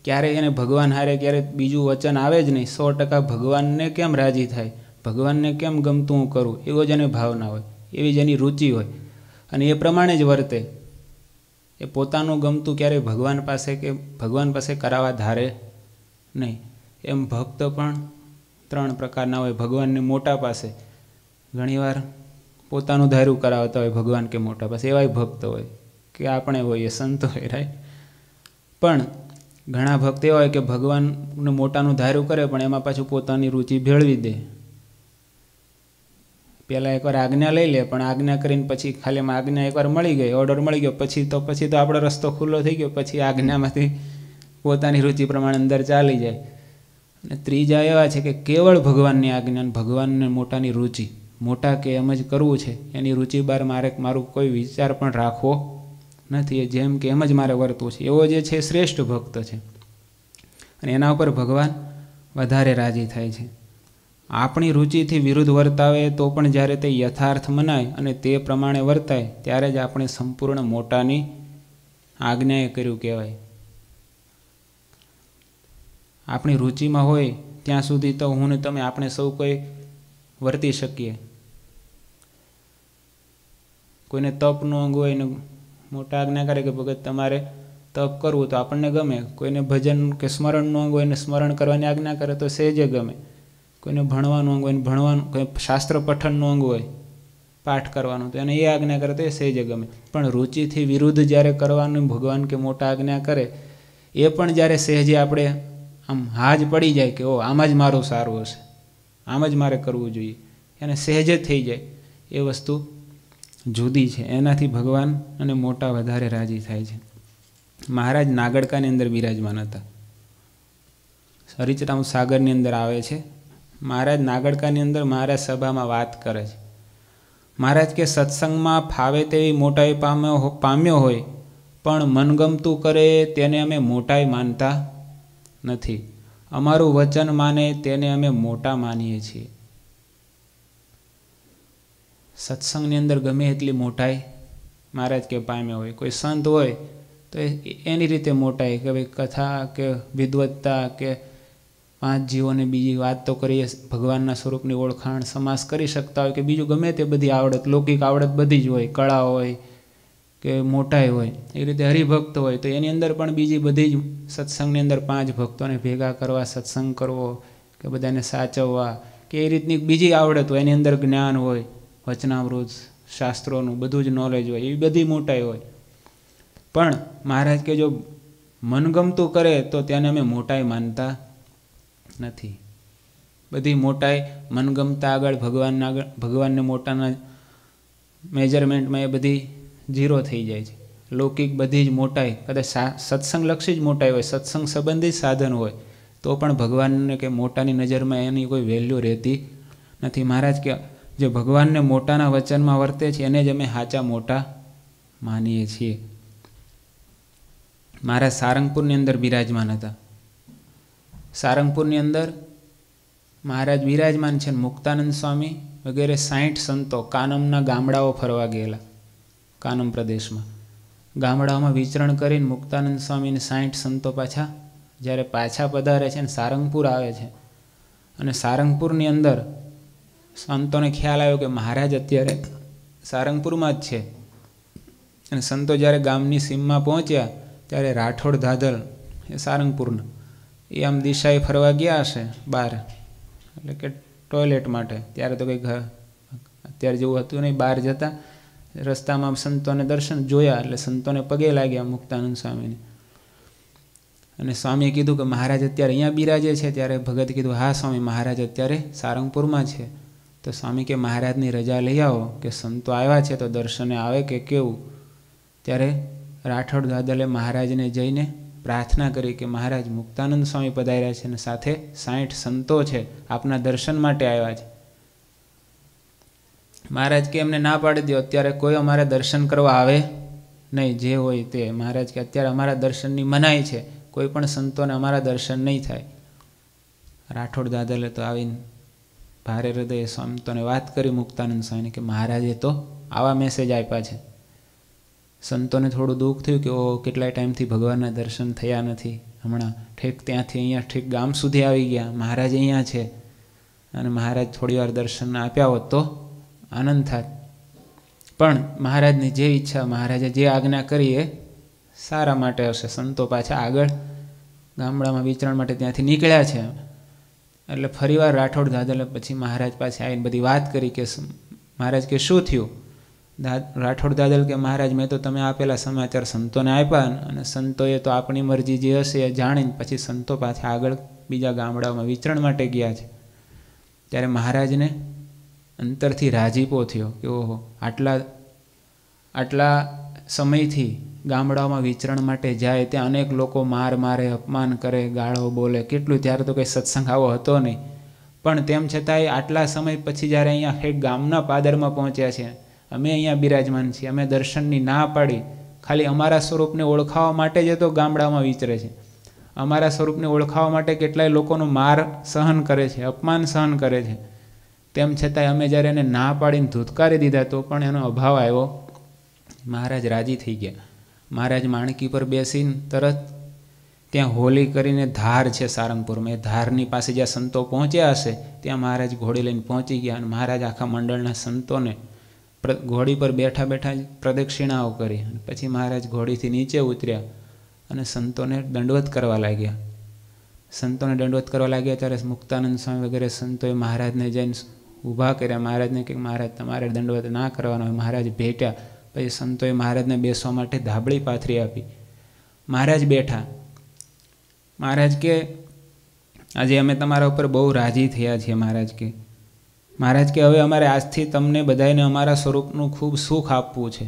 ક્યારેય એને ભગવાન હારે ક્યારેય બીજું વચન આવે જ નહીં સો ટકા ભગવાનને કેમ રાજી થાય ભગવાનને કેમ ગમતું હું કરું એવો જ એને ભાવના હોય એવી જ એની રુચિ હોય અને એ પ્રમાણે જ વર્તે એ પોતાનું ગમતું ક્યારેય ભગવાન પાસે કે ભગવાન પાસે કરાવવા ધારે નહીં એમ ભક્ત પણ ત્રણ પ્રકારના હોય ભગવાનને મોટા પાસે ઘણીવાર પોતાનું ધાર્યું કરાવતા હોય ભગવાન કે મોટા પાસે એવાય ભક્ત હોય કે આપણે હોઈએ સંતો હોય રાઈટ પણ ઘણા ભક્ત હોય કે ભગવાનને મોટાનું ધાર્યું કરે પણ એમાં પાછું પોતાની રુચિ ભેળવી દે પહેલાં એકવાર આજ્ઞા લઈ લે પણ આજ્ઞા કરીને પછી ખાલી એમાં આજ્ઞા એકવાર મળી ગઈ ઓર્ડર મળી ગયો પછી તો પછી તો આપણો રસ્તો ખુલ્લો થઈ ગયો પછી આજ્ઞામાંથી પોતાની રુચિ પ્રમાણે અંદર ચાલી જાય અને ત્રીજા એવા છે કે કેવળ ભગવાનની આજ્ઞા ભગવાનને મોટાની રુચિ મોટા કે એમ જ કરવું છે એની રુચિ બાર મારે મારું કોઈ વિચાર પણ રાખવો નથી એ જેમ કે એમ જ મારે વર્તવું છે એવો જે છે શ્રેષ્ઠ ભક્ત છે અને એના ઉપર ભગવાન વધારે રાજી થાય છે આપણી રુચિથી વિરુદ્ધ વર્તાવે તો પણ જ્યારે તે યથાર્થ મનાય અને તે પ્રમાણે વર્તાય ત્યારે જ આપણે સંપૂર્ણ મોટાની આજ્ઞાએ કર્યું કહેવાય આપણી રુચિમાં હોય ત્યાં સુધી તો હું ને તમે આપણે સૌ કોઈ વર્તી શકીએ કોઈને તપનું અંગ હોય ને મોટા આજ્ઞા કરે કે ભગત તમારે તપ કરવું તો આપણને ગમે કોઈને ભજન કે સ્મરણનું અંગ હોય એને સ્મરણ કરવાની આજ્ઞા કરે તો સહેજે ગમે કોઈને ભણવાનું અંગ હોય એને ભણવાનું કોઈ શાસ્ત્ર પઠનનું અંગ હોય પાઠ કરવાનું તો એને એ આજ્ઞા કરે તો એ સહેજે ગમે પણ રુચિથી વિરુદ્ધ જ્યારે કરવાનું ભગવાન કે મોટા આજ્ઞા કરે એ પણ જ્યારે સહેજે આપણે આમ હાજ પડી જાય કે ઓ આમાં જ મારું સારું હશે આમ જ મારે કરવું જોઈએ એને સહેજે થઈ જાય એ વસ્તુ જુદી છે એનાથી ભગવાન અને મોટા વધારે રાજી થાય છે મહારાજ નાગડકાની અંદર બિરાજમાન હતા સરિચરામ સાગરની અંદર આવે છે મહારાજ નાગડકાની અંદર મહારાજ સભામાં વાત કરે છે મહારાજ કે સત્સંગમાં ફાવે તેવી મોટાઈ પામ્યો પામ્યો હોય પણ મનગમતું કરે તેને અમે મોટાઈ માનતા નથી અમારું વચન માને તેને અમે મોટા માનીએ છીએ સત્સંગની અંદર ગમે એટલી મોટાઈ મહારાજ કે પામ્યો હોય કોઈ સંત હોય તો એની રીતે મોટાઈ કે ભાઈ કથા કે વિદવત્તા કે પાંચ જીવોને બીજી વાત તો કરીએ ભગવાનના સ્વરૂપની ઓળખાણ સમાસ કરી શકતા હોય કે બીજું ગમે તે બધી આવડત લૌકિક આવડત બધી જ હોય કળા હોય કે મોટાઈ હોય એ રીતે હરિભક્ત હોય તો એની અંદર પણ બીજી બધી જ સત્સંગની અંદર પાંચ ભક્તોને ભેગા કરવા સત્સંગ કરવો કે બધાને સાચવવા કે એ રીતની બીજી આવડત હોય એની અંદર જ્ઞાન હોય વચનામૃત શાસ્ત્રોનું બધું જ નોલેજ હોય એવી બધી મોટાઈ હોય પણ મહારાજ કે જો મનગમતું કરે તો તેને અમે મોટાઈ માનતા નથી બધી મોટાઈ મનગમતા આગળ ભગવાનના આગળ ભગવાનને મોટાના મેજરમેન્ટમાં એ બધી ઝીરો થઈ જાય છે લૌકિક બધી જ મોટાઈ કદાચ લક્ષી જ મોટાઈ હોય સત્સંગ સંબંધિત સાધન હોય તો પણ ભગવાનને કે મોટાની નજરમાં એની કોઈ વેલ્યુ રહેતી નથી મહારાજ કે જે ભગવાનને મોટાના વચનમાં વર્તે છે એને જ અમે સાચા મોટા માનીએ છીએ મારા સારંગપુરની અંદર બિરાજમાન હતા સારંગપુરની અંદર મહારાજ બિરાજમાન છે મુક્તાનંદ સ્વામી વગેરે સાઠ સંતો કાનમના ગામડાઓ ફરવા ગયેલા કાનમ પ્રદેશમાં ગામડાઓમાં વિચરણ કરીને મુક્તાનંદ સ્વામીને સાઠ સંતો પાછા જ્યારે પાછા પધારે છે ને સારંગપુર આવે છે અને સારંગપુરની અંદર સંતોને ખ્યાલ આવ્યો કે મહારાજ અત્યારે સારંગપુરમાં જ છે અને સંતો જ્યારે ગામની સીમમાં પહોંચ્યા ત્યારે રાઠોડ ધાધલ એ સારંગપુરના એ આમ દિશાએ ફરવા ગયા હશે બહાર એટલે કે ટોયલેટ માટે ત્યારે તો કંઈ ઘર અત્યારે જેવું હતું નહીં બહાર જતા રસ્તામાં સંતોને દર્શન જોયા એટલે સંતોને પગે લાગ્યા મુક્તાનંદ સ્વામીને અને સ્વામીએ કીધું કે મહારાજ અત્યારે અહીંયા બિરાજે છે ત્યારે ભગત કીધું હા સ્વામી મહારાજ અત્યારે સારંગપુરમાં છે તો સ્વામી કે મહારાજની રજા લઈ આવો કે સંતો આવ્યા છે તો દર્શને આવે કે કેવું ત્યારે રાઠોડ દાદલે મહારાજને જઈને પ્રાર્થના કરી કે મહારાજ મુક્તાનંદ સ્વામી પધાર્યા છે અને સાથે સાઠ સંતો છે આપના દર્શન માટે આવ્યા છે મહારાજ કે એમને ના પાડી દો અત્યારે કોઈ અમારે દર્શન કરવા આવે નહીં જે હોય તે મહારાજ કે અત્યારે અમારા દર્શનની મનાય છે કોઈ પણ સંતોને અમારા દર્શન નહીં થાય રાઠોડ દાદલે તો આવીને ભારે હૃદય સંતોને વાત કરી મુક્તાનંદ સ્વામીને કે મહારાજે તો આવા મેસેજ આપ્યા છે સંતોને થોડું દુઃખ થયું કે ઓ કેટલાય ટાઈમથી ભગવાનના દર્શન થયા નથી હમણાં ઠેક ત્યાંથી અહીંયા ઠેક ગામ સુધી આવી ગયા મહારાજ અહીંયા છે અને મહારાજ થોડી વાર દર્શન આપ્યા હોત તો આનંદ થાત પણ મહારાજની જે ઈચ્છા મહારાજે જે આજ્ઞા કરી એ સારા માટે હશે સંતો પાછા આગળ ગામડામાં વિચરણ માટે ત્યાંથી નીકળ્યા છે એટલે ફરીવાર રાઠોડ દાદાલે પછી મહારાજ પાસે આવીને બધી વાત કરી કે મહારાજ કે શું થયું રાઠોડ દાદલ કે મહારાજ મેં તો તમે આપેલા સમાચાર સંતોને આપ્યા અને સંતોએ તો આપણી મરજી જે હશે એ જાણીને પછી સંતો પાછા આગળ બીજા ગામડાઓમાં વિચરણ માટે ગયા છે ત્યારે મહારાજને અંતરથી રાજીપો થયો કે ઓહો આટલા આટલા સમયથી ગામડાઓમાં વિચરણ માટે જાય ત્યાં અનેક લોકો માર મારે અપમાન કરે ગાળો બોલે કેટલું ત્યારે તો કંઈ સત્સંગ આવો હતો નહીં પણ તેમ છતાંય આટલા સમય પછી જ્યારે અહીંયા ઠેક ગામના પાદરમાં પહોંચ્યા છે અમે અહીંયા બિરાજમાન છીએ અમે દર્શનની ના પાડી ખાલી અમારા સ્વરૂપને ઓળખાવા માટે જ તો ગામડામાં વિચરે છે અમારા સ્વરૂપને ઓળખાવા માટે કેટલાય લોકોનો માર સહન કરે છે અપમાન સહન કરે છે તેમ છતાંય અમે જ્યારે એને ના પાડીને ધૂતકારી દીધા તો પણ એનો અભાવ આવ્યો મહારાજ રાજી થઈ ગયા મહારાજ માણકી પર બેસીને તરત ત્યાં હોલી કરીને ધાર છે સારંગપુરમાં એ ધારની પાસે જ્યાં સંતો પહોંચ્યા હશે ત્યાં મહારાજ ઘોડી લઈને પહોંચી ગયા અને મહારાજ આખા મંડળના સંતોને ઘોડી પર બેઠા બેઠા જ પ્રદક્ષિણાઓ કરી અને પછી મહારાજ ઘોડીથી નીચે ઉતર્યા અને સંતોને દંડવત કરવા લાગ્યા સંતોને દંડવત કરવા લાગ્યા ત્યારે મુક્તાનંદ સ્વામી વગેરે સંતોએ મહારાજને જઈને ઊભા કર્યા મહારાજને કે મહારાજ તમારે દંડવત ના કરવાનો મહારાજ ભેટ્યા પછી સંતોએ મહારાજને બેસવા માટે ધાબળી પાથરી આપી મહારાજ બેઠા મહારાજ કે આજે અમે તમારા ઉપર બહુ રાજી થયા છીએ મહારાજ કે મહારાજ કે હવે અમારે આજથી તમને બધાને અમારા સ્વરૂપનું ખૂબ સુખ આપવું છે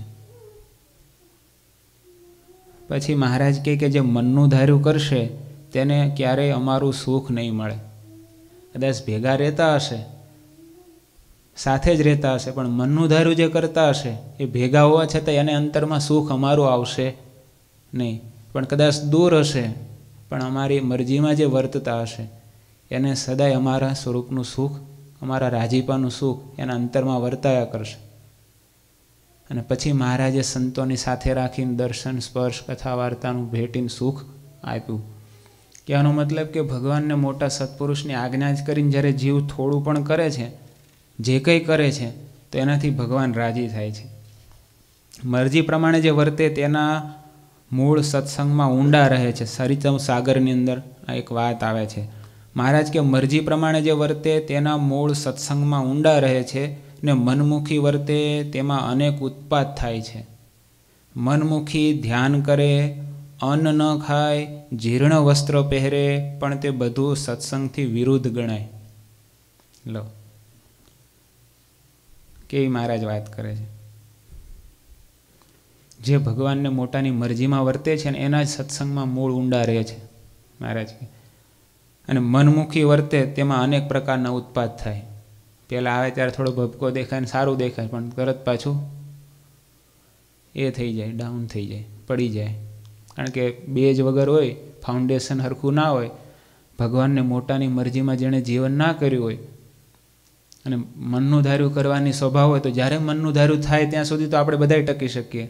પછી મહારાજ કહે કે જે મનનું ધાર્યું કરશે તેને ક્યારેય અમારું સુખ નહીં મળે કદાચ ભેગા રહેતા હશે સાથે જ રહેતા હશે પણ મનનું ધારું જે કરતા હશે એ ભેગા હોવા છતાં એને અંતરમાં સુખ અમારું આવશે નહીં પણ કદાચ દૂર હશે પણ અમારી મરજીમાં જે વર્તતા હશે એને સદાય અમારા સ્વરૂપનું સુખ અમારા રાજીપાનું સુખ એના અંતરમાં વર્તાયા કરશે અને પછી મહારાજે સંતોની સાથે રાખીને દર્શન સ્પર્શ કથા વાર્તાનું ભેટીને સુખ આપ્યું કહેવાનો મતલબ કે ભગવાનને મોટા સત્પુરુષની આજ્ઞા જ કરીને જ્યારે જીવ થોડું પણ કરે છે જે કંઈ કરે છે તો એનાથી ભગવાન રાજી થાય છે મરજી પ્રમાણે જે વર્તે તેના મૂળ સત્સંગમાં ઊંડા રહે છે સરિતમ સાગરની અંદર આ એક વાત આવે છે મહારાજ કે મરજી પ્રમાણે જે વર્તે તેના મૂળ સત્સંગમાં ઊંડા રહે છે ને મનમુખી વર્તે તેમાં અનેક ઉત્પાદ થાય છે મનમુખી ધ્યાન કરે અન્ન ન ખાય જીર્ણ વસ્ત્ર પહેરે પણ તે બધું સત્સંગથી વિરુદ્ધ ગણાય લો કેવી મહારાજ વાત કરે છે જે ભગવાનને મોટાની મરજીમાં વર્તે છે ને એના જ સત્સંગમાં મૂળ ઊંડા રહે છે મહારાજ કે અને મનમુખી વર્તે તેમાં અનેક પ્રકારના ઉત્પાદ થાય પહેલાં આવે ત્યારે થોડો ભપકો દેખાય ને સારું દેખાય પણ તરત પાછું એ થઈ જાય ડાઉન થઈ જાય પડી જાય કારણ કે બેજ વગર હોય ફાઉન્ડેશન સરખું ના હોય ભગવાનને મોટાની મરજીમાં જેણે જીવન ના કર્યું હોય અને મનનું ધાર્યું કરવાની સ્વભાવ હોય તો જ્યારે મનનું ધાર્યું થાય ત્યાં સુધી તો આપણે બધાય ટકી શકીએ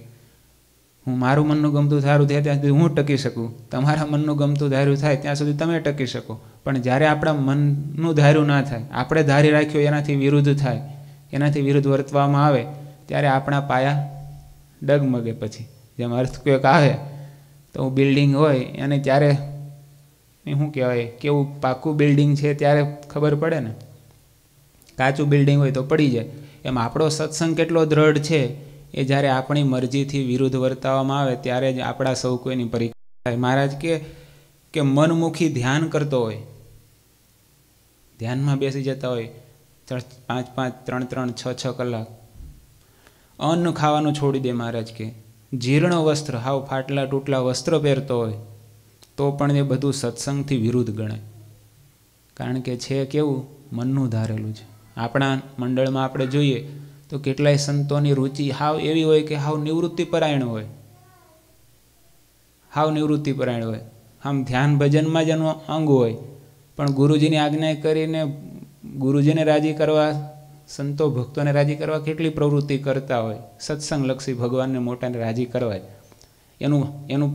હું મારું મનનું ગમતું ધારું થાય ત્યાં સુધી હું ટકી શકું તમારા મનનું ગમતું ધાર્યું થાય ત્યાં સુધી તમે ટકી શકો પણ જ્યારે આપણા મનનું ધાર્યું ના થાય આપણે ધારી રાખ્યું એનાથી વિરુદ્ધ થાય એનાથી વિરુદ્ધ વર્તવામાં આવે ત્યારે આપણા પાયા ડગમગે પછી જેમ અર્થક્વેક આવે તો બિલ્ડિંગ હોય એને ત્યારે શું કહેવાય કેવું પાકું બિલ્ડિંગ છે ત્યારે ખબર પડે ને કાચું બિલ્ડિંગ હોય તો પડી જાય એમ આપણો સત્સંગ કેટલો દ્રઢ છે એ જ્યારે આપણી મરજીથી વિરુદ્ધ વર્તાવવામાં આવે ત્યારે જ આપણા સૌ કોઈની પરીક્ષા થાય મહારાજ કે કે મનમુખી ધ્યાન કરતો હોય ધ્યાનમાં બેસી જતા હોય પાંચ પાંચ ત્રણ ત્રણ છ છ કલાક અન્ન ખાવાનું છોડી દે મહારાજ કે જીર્ણ વસ્ત્ર હાવ ફાટલા તૂટલા વસ્ત્ર પહેરતો હોય તો પણ એ બધું સત્સંગથી વિરુદ્ધ ગણાય કારણ કે છે કેવું મનનું ધારેલું છે આપણા મંડળમાં આપણે જોઈએ તો કેટલાય સંતોની રુચિ હાવ એવી હોય કે હાવ નિવૃત્તિ પરાયણ હોય હાવ નિવૃત્તિ પરાયણ હોય આમ ધ્યાન ભજનમાં જ એનું અંગ હોય પણ ગુરુજીની આજ્ઞા કરીને ગુરુજીને રાજી કરવા સંતો ભક્તોને રાજી કરવા કેટલી પ્રવૃત્તિ કરતા હોય સત્સંગલક્ષી ભગવાનને મોટાને રાજી કરવા એનું એનું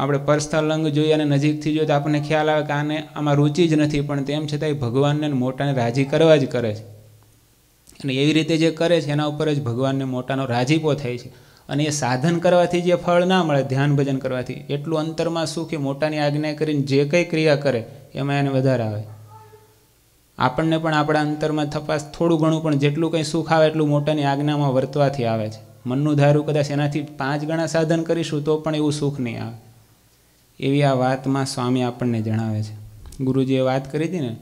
આપણે પર્સનલ રંગ જોઈએ અને નજીકથી જોઈએ તો આપણને ખ્યાલ આવે કે આને આમાં રુચિ જ નથી પણ તેમ છતાં એ ભગવાનને મોટાને રાજી કરવા જ કરે છે અને એવી રીતે જે કરે છે એના ઉપર જ ભગવાનને મોટાનો રાજીપો થાય છે અને એ સાધન કરવાથી જે ફળ ના મળે ધ્યાન ભજન કરવાથી એટલું અંતરમાં સુખ એ મોટાની આજ્ઞા કરીને જે કંઈ ક્રિયા કરે એમાં એને વધારે આવે આપણને પણ આપણા અંતરમાં થપાસ થોડું ઘણું પણ જેટલું કંઈ સુખ આવે એટલું મોટાની આજ્ઞામાં વર્તવાથી આવે છે મનનું ધારું કદાચ એનાથી પાંચ ગણા સાધન કરીશું તો પણ એવું સુખ નહીં આવે એવી આ વાતમાં સ્વામી આપણને જણાવે છે ગુરુજીએ વાત કરી હતી ને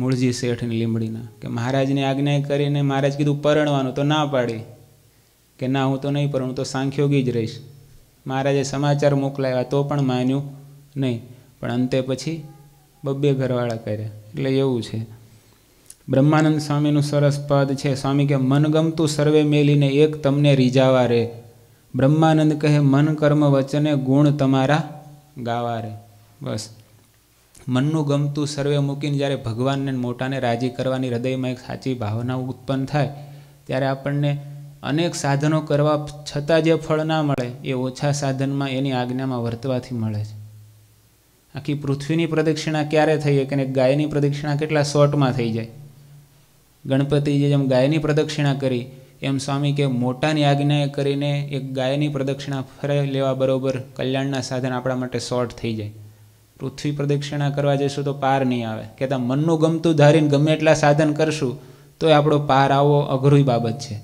મૂળજી શેઠની લીમડીના કે મહારાજને આજ્ઞા કરીને મહારાજ કીધું પરણવાનું તો ના પાડી કે ના હું તો નહીં પરણું તો સાંખ્યોગી જ રહીશ મહારાજે સમાચાર મોકલાવ્યા તો પણ માન્યું નહીં પણ અંતે પછી બબ્બે ઘરવાળા કર્યા એટલે એવું છે બ્રહ્માનંદ સ્વામીનું સરસ પદ છે સ્વામી કે મનગમતું સર્વે મેલીને એક તમને રીઝાવા રે બ્રહ્માનંદ કહે મન કર્મ વચને ગુણ તમારા ગાવા રે બસ મનનું ગમતું સર્વે મૂકીને જ્યારે ભગવાનને મોટાને રાજી કરવાની હૃદયમાં એક સાચી ભાવના ઉત્પન્ન થાય ત્યારે આપણને અનેક સાધનો કરવા છતાં જે ફળ ના મળે એ ઓછા સાધનમાં એની આજ્ઞામાં વર્તવાથી મળે છે આખી પૃથ્વીની પ્રદક્ષિણા ક્યારે થઈ શકે ગાયની પ્રદક્ષિણા કેટલા શોર્ટમાં થઈ જાય ગણપતિજી જેમ ગાયની પ્રદક્ષિણા કરી એમ સ્વામી કે મોટાની આજ્ઞાએ કરીને એક ગાયની પ્રદક્ષિણા ફરે લેવા બરોબર કલ્યાણના સાધન આપણા માટે શોર્ટ થઈ જાય પૃથ્વી પ્રદક્ષિણા કરવા જઈશું તો પાર નહીં આવે કહેતા મનનું ગમતું ધારીને ગમે એટલા સાધન કરશું તો આપણો પાર આવવો અઘરી બાબત છે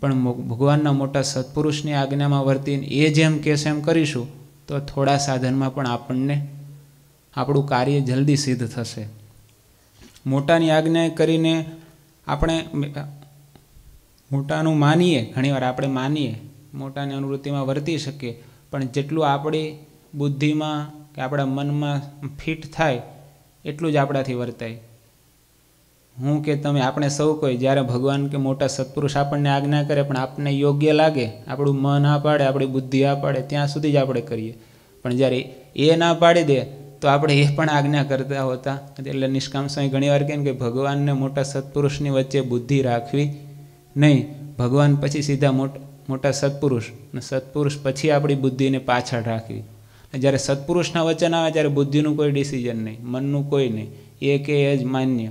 પણ ભગવાનના મોટા સત્પુરુષની આજ્ઞામાં વર્તીને એ જેમ કહેશે એમ કરીશું તો થોડા સાધનમાં પણ આપણને આપણું કાર્ય જલ્દી સિદ્ધ થશે મોટાની આજ્ઞા કરીને આપણે મોટાનું માનીએ ઘણીવાર આપણે માનીએ મોટાની અનુવૃત્તિમાં વર્તી શકીએ પણ જેટલું આપણી બુદ્ધિમાં કે આપણા મનમાં ફિટ થાય એટલું જ આપણાથી વર્તાય હું કે તમે આપણે સૌ કોઈ જ્યારે ભગવાન કે મોટા સત્પુરુષ આપણને આજ્ઞા કરે પણ આપણને યોગ્ય લાગે આપણું મન આ પાડે આપણી બુદ્ધિ આ પાડે ત્યાં સુધી જ આપણે કરીએ પણ જ્યારે એ ના પાડી દે તો આપણે એ પણ આજ્ઞા કરતા હોતા એટલે નિષ્કામ સ્વામી ઘણીવાર કેમ કે ભગવાનને મોટા સત્પુરુષની વચ્ચે બુદ્ધિ રાખવી નહીં ભગવાન પછી સીધા મોટા સત્પુરુષ અને સત્પુરુષ પછી આપણી બુદ્ધિને પાછળ રાખવી જ્યારે સત્પુરુષના વચન આવે ત્યારે બુદ્ધિનું કોઈ ડિસિઝન નહીં મનનું કોઈ નહીં એ કે એ જ માન્ય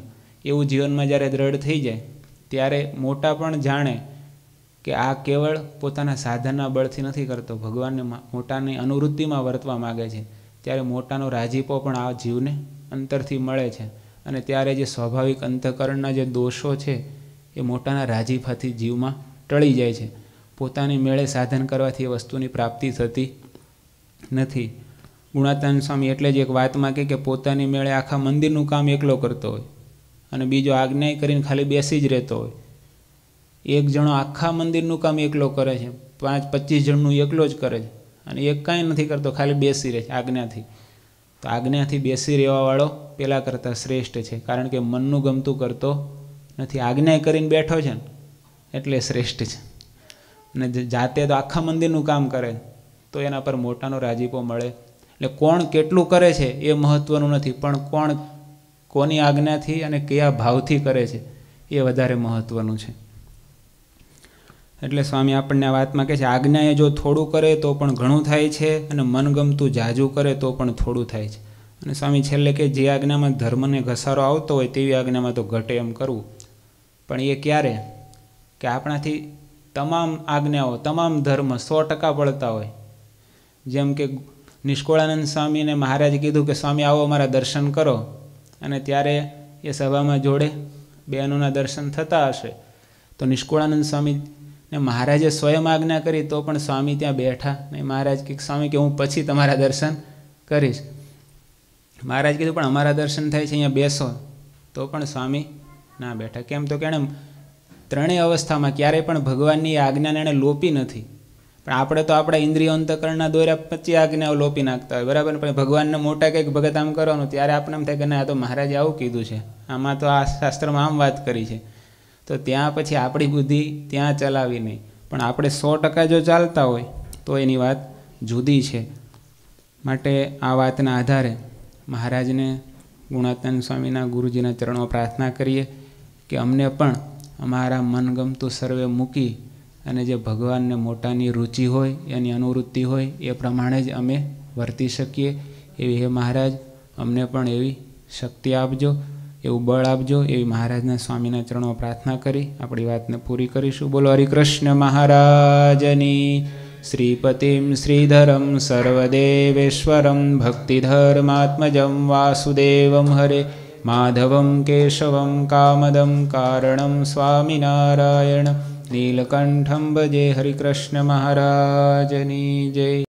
એવું જીવનમાં જ્યારે દ્રઢ થઈ જાય ત્યારે મોટા પણ જાણે કે આ કેવળ પોતાના સાધનના બળથી નથી કરતો ભગવાનને મોટાની અનુવૃત્તિમાં વર્તવા માગે છે ત્યારે મોટાનો રાજીપો પણ આ જીવને અંતરથી મળે છે અને ત્યારે જે સ્વાભાવિક અંતકરણના જે દોષો છે એ મોટાના રાજીફાથી જીવમાં ટળી જાય છે પોતાની મેળે સાધન કરવાથી એ વસ્તુની પ્રાપ્તિ થતી નથી ગુણાતાન સ્વામી એટલે જ એક વાતમાં કહે કે પોતાની મેળે આખા મંદિરનું કામ એકલો કરતો હોય અને બીજો આજ્ઞાય કરીને ખાલી બેસી જ રહેતો હોય એક જણો આખા મંદિરનું કામ એકલો કરે છે પાંચ પચીસ જણનું એકલો જ કરે છે અને એક કાંઈ નથી કરતો ખાલી બેસી રહે છે આજ્ઞાથી તો આજ્ઞાથી બેસી રહેવાવાળો પહેલાં કરતાં શ્રેષ્ઠ છે કારણ કે મનનું ગમતું કરતો નથી આજ્ઞાએ કરીને બેઠો છે ને એટલે શ્રેષ્ઠ છે અને જાતે તો આખા મંદિરનું કામ કરે તો એના પર મોટાનો રાજીપો મળે એટલે કોણ કેટલું કરે છે એ મહત્ત્વનું નથી પણ કોણ કોની આજ્ઞાથી અને કયા ભાવથી કરે છે એ વધારે મહત્ત્વનું છે એટલે સ્વામી આપણને આ વાતમાં કહે છે આજ્ઞાએ જો થોડું કરે તો પણ ઘણું થાય છે અને મનગમતું જાજુ કરે તો પણ થોડું થાય છે અને સ્વામી છેલ્લે કે જે આજ્ઞામાં ધર્મને ઘસારો આવતો હોય તેવી આજ્ઞામાં તો ઘટે એમ કરવું પણ એ ક્યારે કે આપણાથી તમામ આજ્ઞાઓ તમામ ધર્મ સો ટકા પડતા હોય જેમ કે નિષ્કોળાનંદ સ્વામીને મહારાજે કીધું કે સ્વામી આવો અમારા દર્શન કરો અને ત્યારે એ સભામાં જોડે બહેનોના દર્શન થતા હશે તો નિષ્કોળાનંદ સ્વામીને મહારાજે સ્વયં આજ્ઞા કરી તો પણ સ્વામી ત્યાં બેઠા ને મહારાજ કે સ્વામી કે હું પછી તમારા દર્શન કરીશ મહારાજ કીધું પણ અમારા દર્શન થાય છે અહીંયા બેસો તો પણ સ્વામી ના બેઠા કેમ તો કે એણે ત્રણેય અવસ્થામાં ક્યારેય પણ ભગવાનની આજ્ઞાને એણે લોપી નથી પણ આપણે તો આપણા ઇન્દ્રિય અંતકરણના દોર્યા પછી આજ્ઞાઓ લોપી નાખતા હોય બરાબર પણ ભગવાનને મોટા કંઈક ભગત આમ કરવાનું ત્યારે આપણે એમ થાય કે ના આ તો મહારાજે આવું કીધું છે આમાં તો આ શાસ્ત્રમાં આમ વાત કરી છે તો ત્યાં પછી આપણી બુદ્ધિ ત્યાં ચલાવી નહીં પણ આપણે સો ટકા જો ચાલતા હોય તો એની વાત જુદી છે માટે આ વાતના આધારે મહારાજને ગુણાતન સ્વામીના ગુરુજીના ચરણો પ્રાર્થના કરીએ કે અમને પણ અમારા મનગમતું સર્વે મૂકી અને જે ભગવાનને મોટાની રુચિ હોય એની અનુવૃત્તિ હોય એ પ્રમાણે જ અમે વર્તી શકીએ એવી હે મહારાજ અમને પણ એવી શક્તિ આપજો એવું બળ આપજો એવી મહારાજના સ્વામીના ચરણો પ્રાર્થના કરી આપણી વાતને પૂરી કરીશું બોલો હરિકૃષ્ણ મહારાજની શ્રીપતિમ શ્રીધરમ સર્વદેવેશ્વરમ ભક્તિધર્માત્મજમ વાસુદેવમ હરે माधवं केशवं कामदं कारणं स्वामिनारायण नीलकण्ठं भजे हरिकृष्णमहाराजनी जय